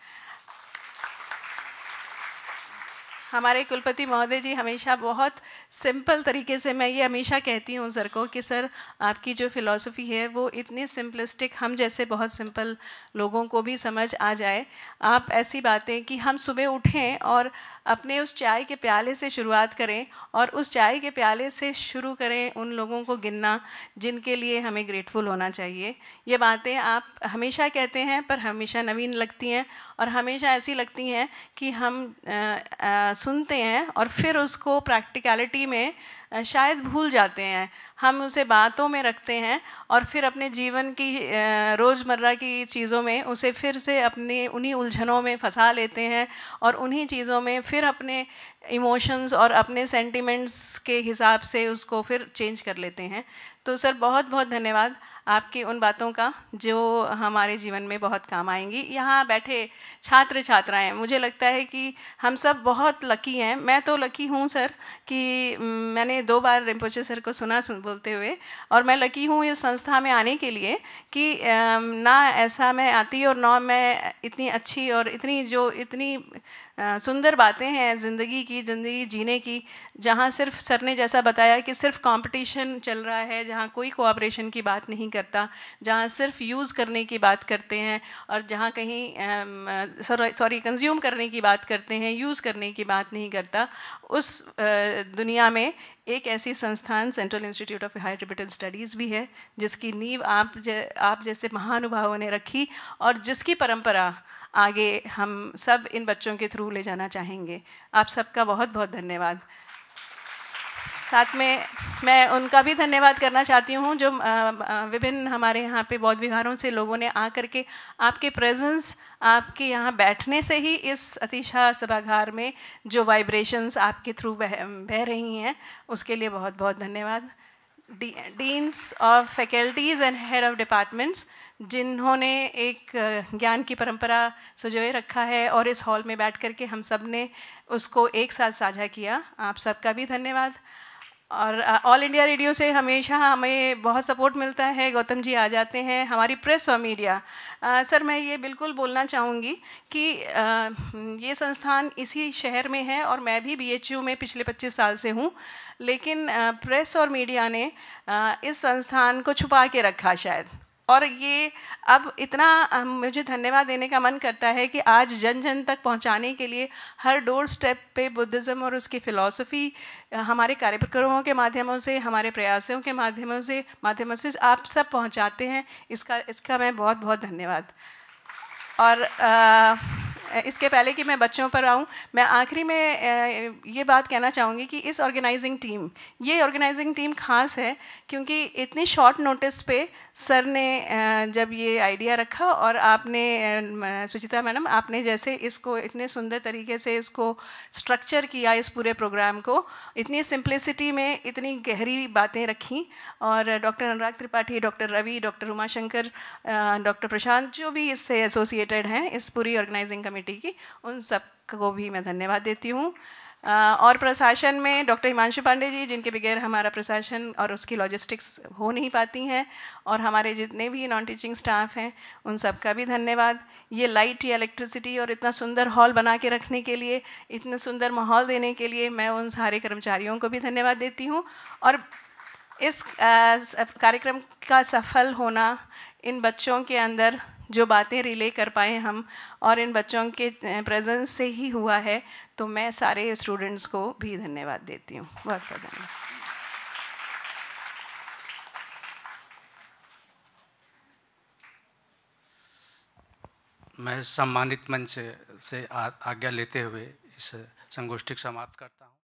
हमारे कुलपति महोदय जी हमेशा बहुत सिंपल तरीके से मैं ये हमेशा कहती हूँ सर को कि सर आपकी जो फिलॉसफी है वो इतनी सिंपलिस्टिक हम जैसे बहुत सिंपल लोगों को भी समझ आ जाए आप ऐसी बातें कि हम सुबह उठें और अपने उस चाय के प्याले से शुरुआत करें और उस चाय के प्याले से शुरू करें उन लोगों को गिनना जिनके लिए हमें ग्रेटफुल होना चाहिए ये बातें आप हमेशा कहते हैं पर हमेशा नवीन लगती हैं और हमेशा ऐसी लगती हैं कि हम आ, आ, सुनते हैं और फिर उसको प्रैक्टिकलिटी में शायद भूल जाते हैं हम उसे बातों में रखते हैं और फिर अपने जीवन की रोज़मर्रा की चीज़ों में उसे फिर से अपनी उन्हीं उलझनों में फंसा लेते हैं और उन्हीं चीज़ों में फिर अपने इमोशंस और अपने सेंटिमेंट्स के हिसाब से उसको फिर चेंज कर लेते हैं तो सर बहुत बहुत धन्यवाद आपकी उन बातों का जो हमारे जीवन में बहुत काम आएंगी यहाँ बैठे छात्र छात्राएं मुझे लगता है कि हम सब बहुत लकी हैं मैं तो लकी हूँ सर कि मैंने दो बार रिम्पोचे सर को सुना सुन बोलते हुए और मैं लकी हूँ इस संस्था में आने के लिए कि ना ऐसा मैं आती और ना मैं इतनी अच्छी और इतनी जो इतनी सुंदर बातें हैं ज़िंदगी की ज़िंदगी जीने की जहाँ सिर्फ सर ने जैसा बताया कि सिर्फ कंपटीशन चल रहा है जहाँ कोई कोऑपरेशन की बात नहीं करता जहाँ सिर्फ यूज़ करने की बात करते हैं और जहाँ कहीं सॉरी कंज्यूम करने की बात करते हैं यूज़ करने की बात नहीं करता उस दुनिया में एक ऐसी संस्थान central institute of higher Tibetan studies भी है जिसकी नींव आप जै, आप जैसे महानुभावों ने रखी और जिसकी परंपरा आगे हम सब इन बच्चों के थ्रू ले जाना चाहेंगे आप सबका बहुत बहुत धन्यवाद साथ में मैं उनका भी धन्यवाद करना चाहती हूँ जो विभिन्न हमारे यहाँ पे बौद्ध विहारों से लोगों ने आ करके आपके प्रेजेंस आपके यहाँ बैठने से ही इस अतिशा सभागार में जो वाइब्रेशंस आपके थ्रू बह बह रही हैं उसके लिए बहुत बहुत धन्यवाद deans of faculties and head of departments जिन्होंने एक ज्ञान की परंपरा सजोए रखा है और इस हॉल में बैठ करके हम सब ने उसको एक साथ साझा किया आप सबका भी धन्यवाद और ऑल इंडिया रेडियो से हमेशा हमें बहुत सपोर्ट मिलता है गौतम जी आ जाते हैं हमारी प्रेस और मीडिया आ, सर मैं ये बिल्कुल बोलना चाहूँगी कि आ, ये संस्थान इसी शहर में है और मैं भी बीएचयू में पिछले 25 साल से हूँ लेकिन आ, प्रेस और मीडिया ने आ, इस संस्थान को छुपा के रखा शायद और ये अब इतना मुझे धन्यवाद देने का मन करता है कि आज जन जन तक पहुंचाने के लिए हर डोर स्टेप पे बुद्धिज़्म और उसकी फ़िलासफ़ी हमारे कार्यक्रमों के माध्यमों से हमारे प्रयासों के माध्यमों से माध्यमों से आप सब पहुंचाते हैं इसका इसका मैं बहुत बहुत धन्यवाद और आ, इसके पहले कि मैं बच्चों पर आऊँ मैं आखिरी में ये बात कहना चाहूँगी कि इस ऑर्गेनाइजिंग टीम ये ऑर्गेनाइजिंग टीम खास है क्योंकि इतनी शॉर्ट नोटिस पे सर ने जब ये आइडिया रखा और आपने सुचिता मैडम आपने जैसे इसको इतने सुंदर तरीके से इसको स्ट्रक्चर किया इस पूरे प्रोग्राम को इतनी सिंप्लिसिटी में इतनी गहरी बातें रखी और doctor Anurag Tripathi doctor Ravi doctor Umashankar doctor Prashant जो भी इससे एसोसिएटेड हैं इस पूरी ऑर्गेनाइजिंग कमेटी कमेटी की उन सब को भी मैं धन्यवाद देती हूँ और प्रशासन में डॉक्टर हिमांशु पांडे जी जिनके बगैर हमारा प्रशासन और उसकी लॉजिस्टिक्स हो नहीं पाती हैं और हमारे जितने भी नॉन टीचिंग स्टाफ हैं उन सब का भी धन्यवाद ये लाइट या इलेक्ट्रिसिटी और इतना सुंदर हॉल बना के रखने के लिए इतना सुंदर माहौल देने के लिए मैं उन सारे कर्मचारियों को भी धन्यवाद देती हूँ और इस कार्यक्रम का सफल होना इन बच्चों के अंदर जो बातें रिले कर पाए हम और इन बच्चों के प्रेजेंस से ही हुआ है तो मैं सारे स्टूडेंट्स को भी धन्यवाद देती हूँ बहुत बहुत धन्यवाद मैं सम्मानित मंच से आज्ञा लेते हुए इस संगोष्ठी को समाप्त करता हूँ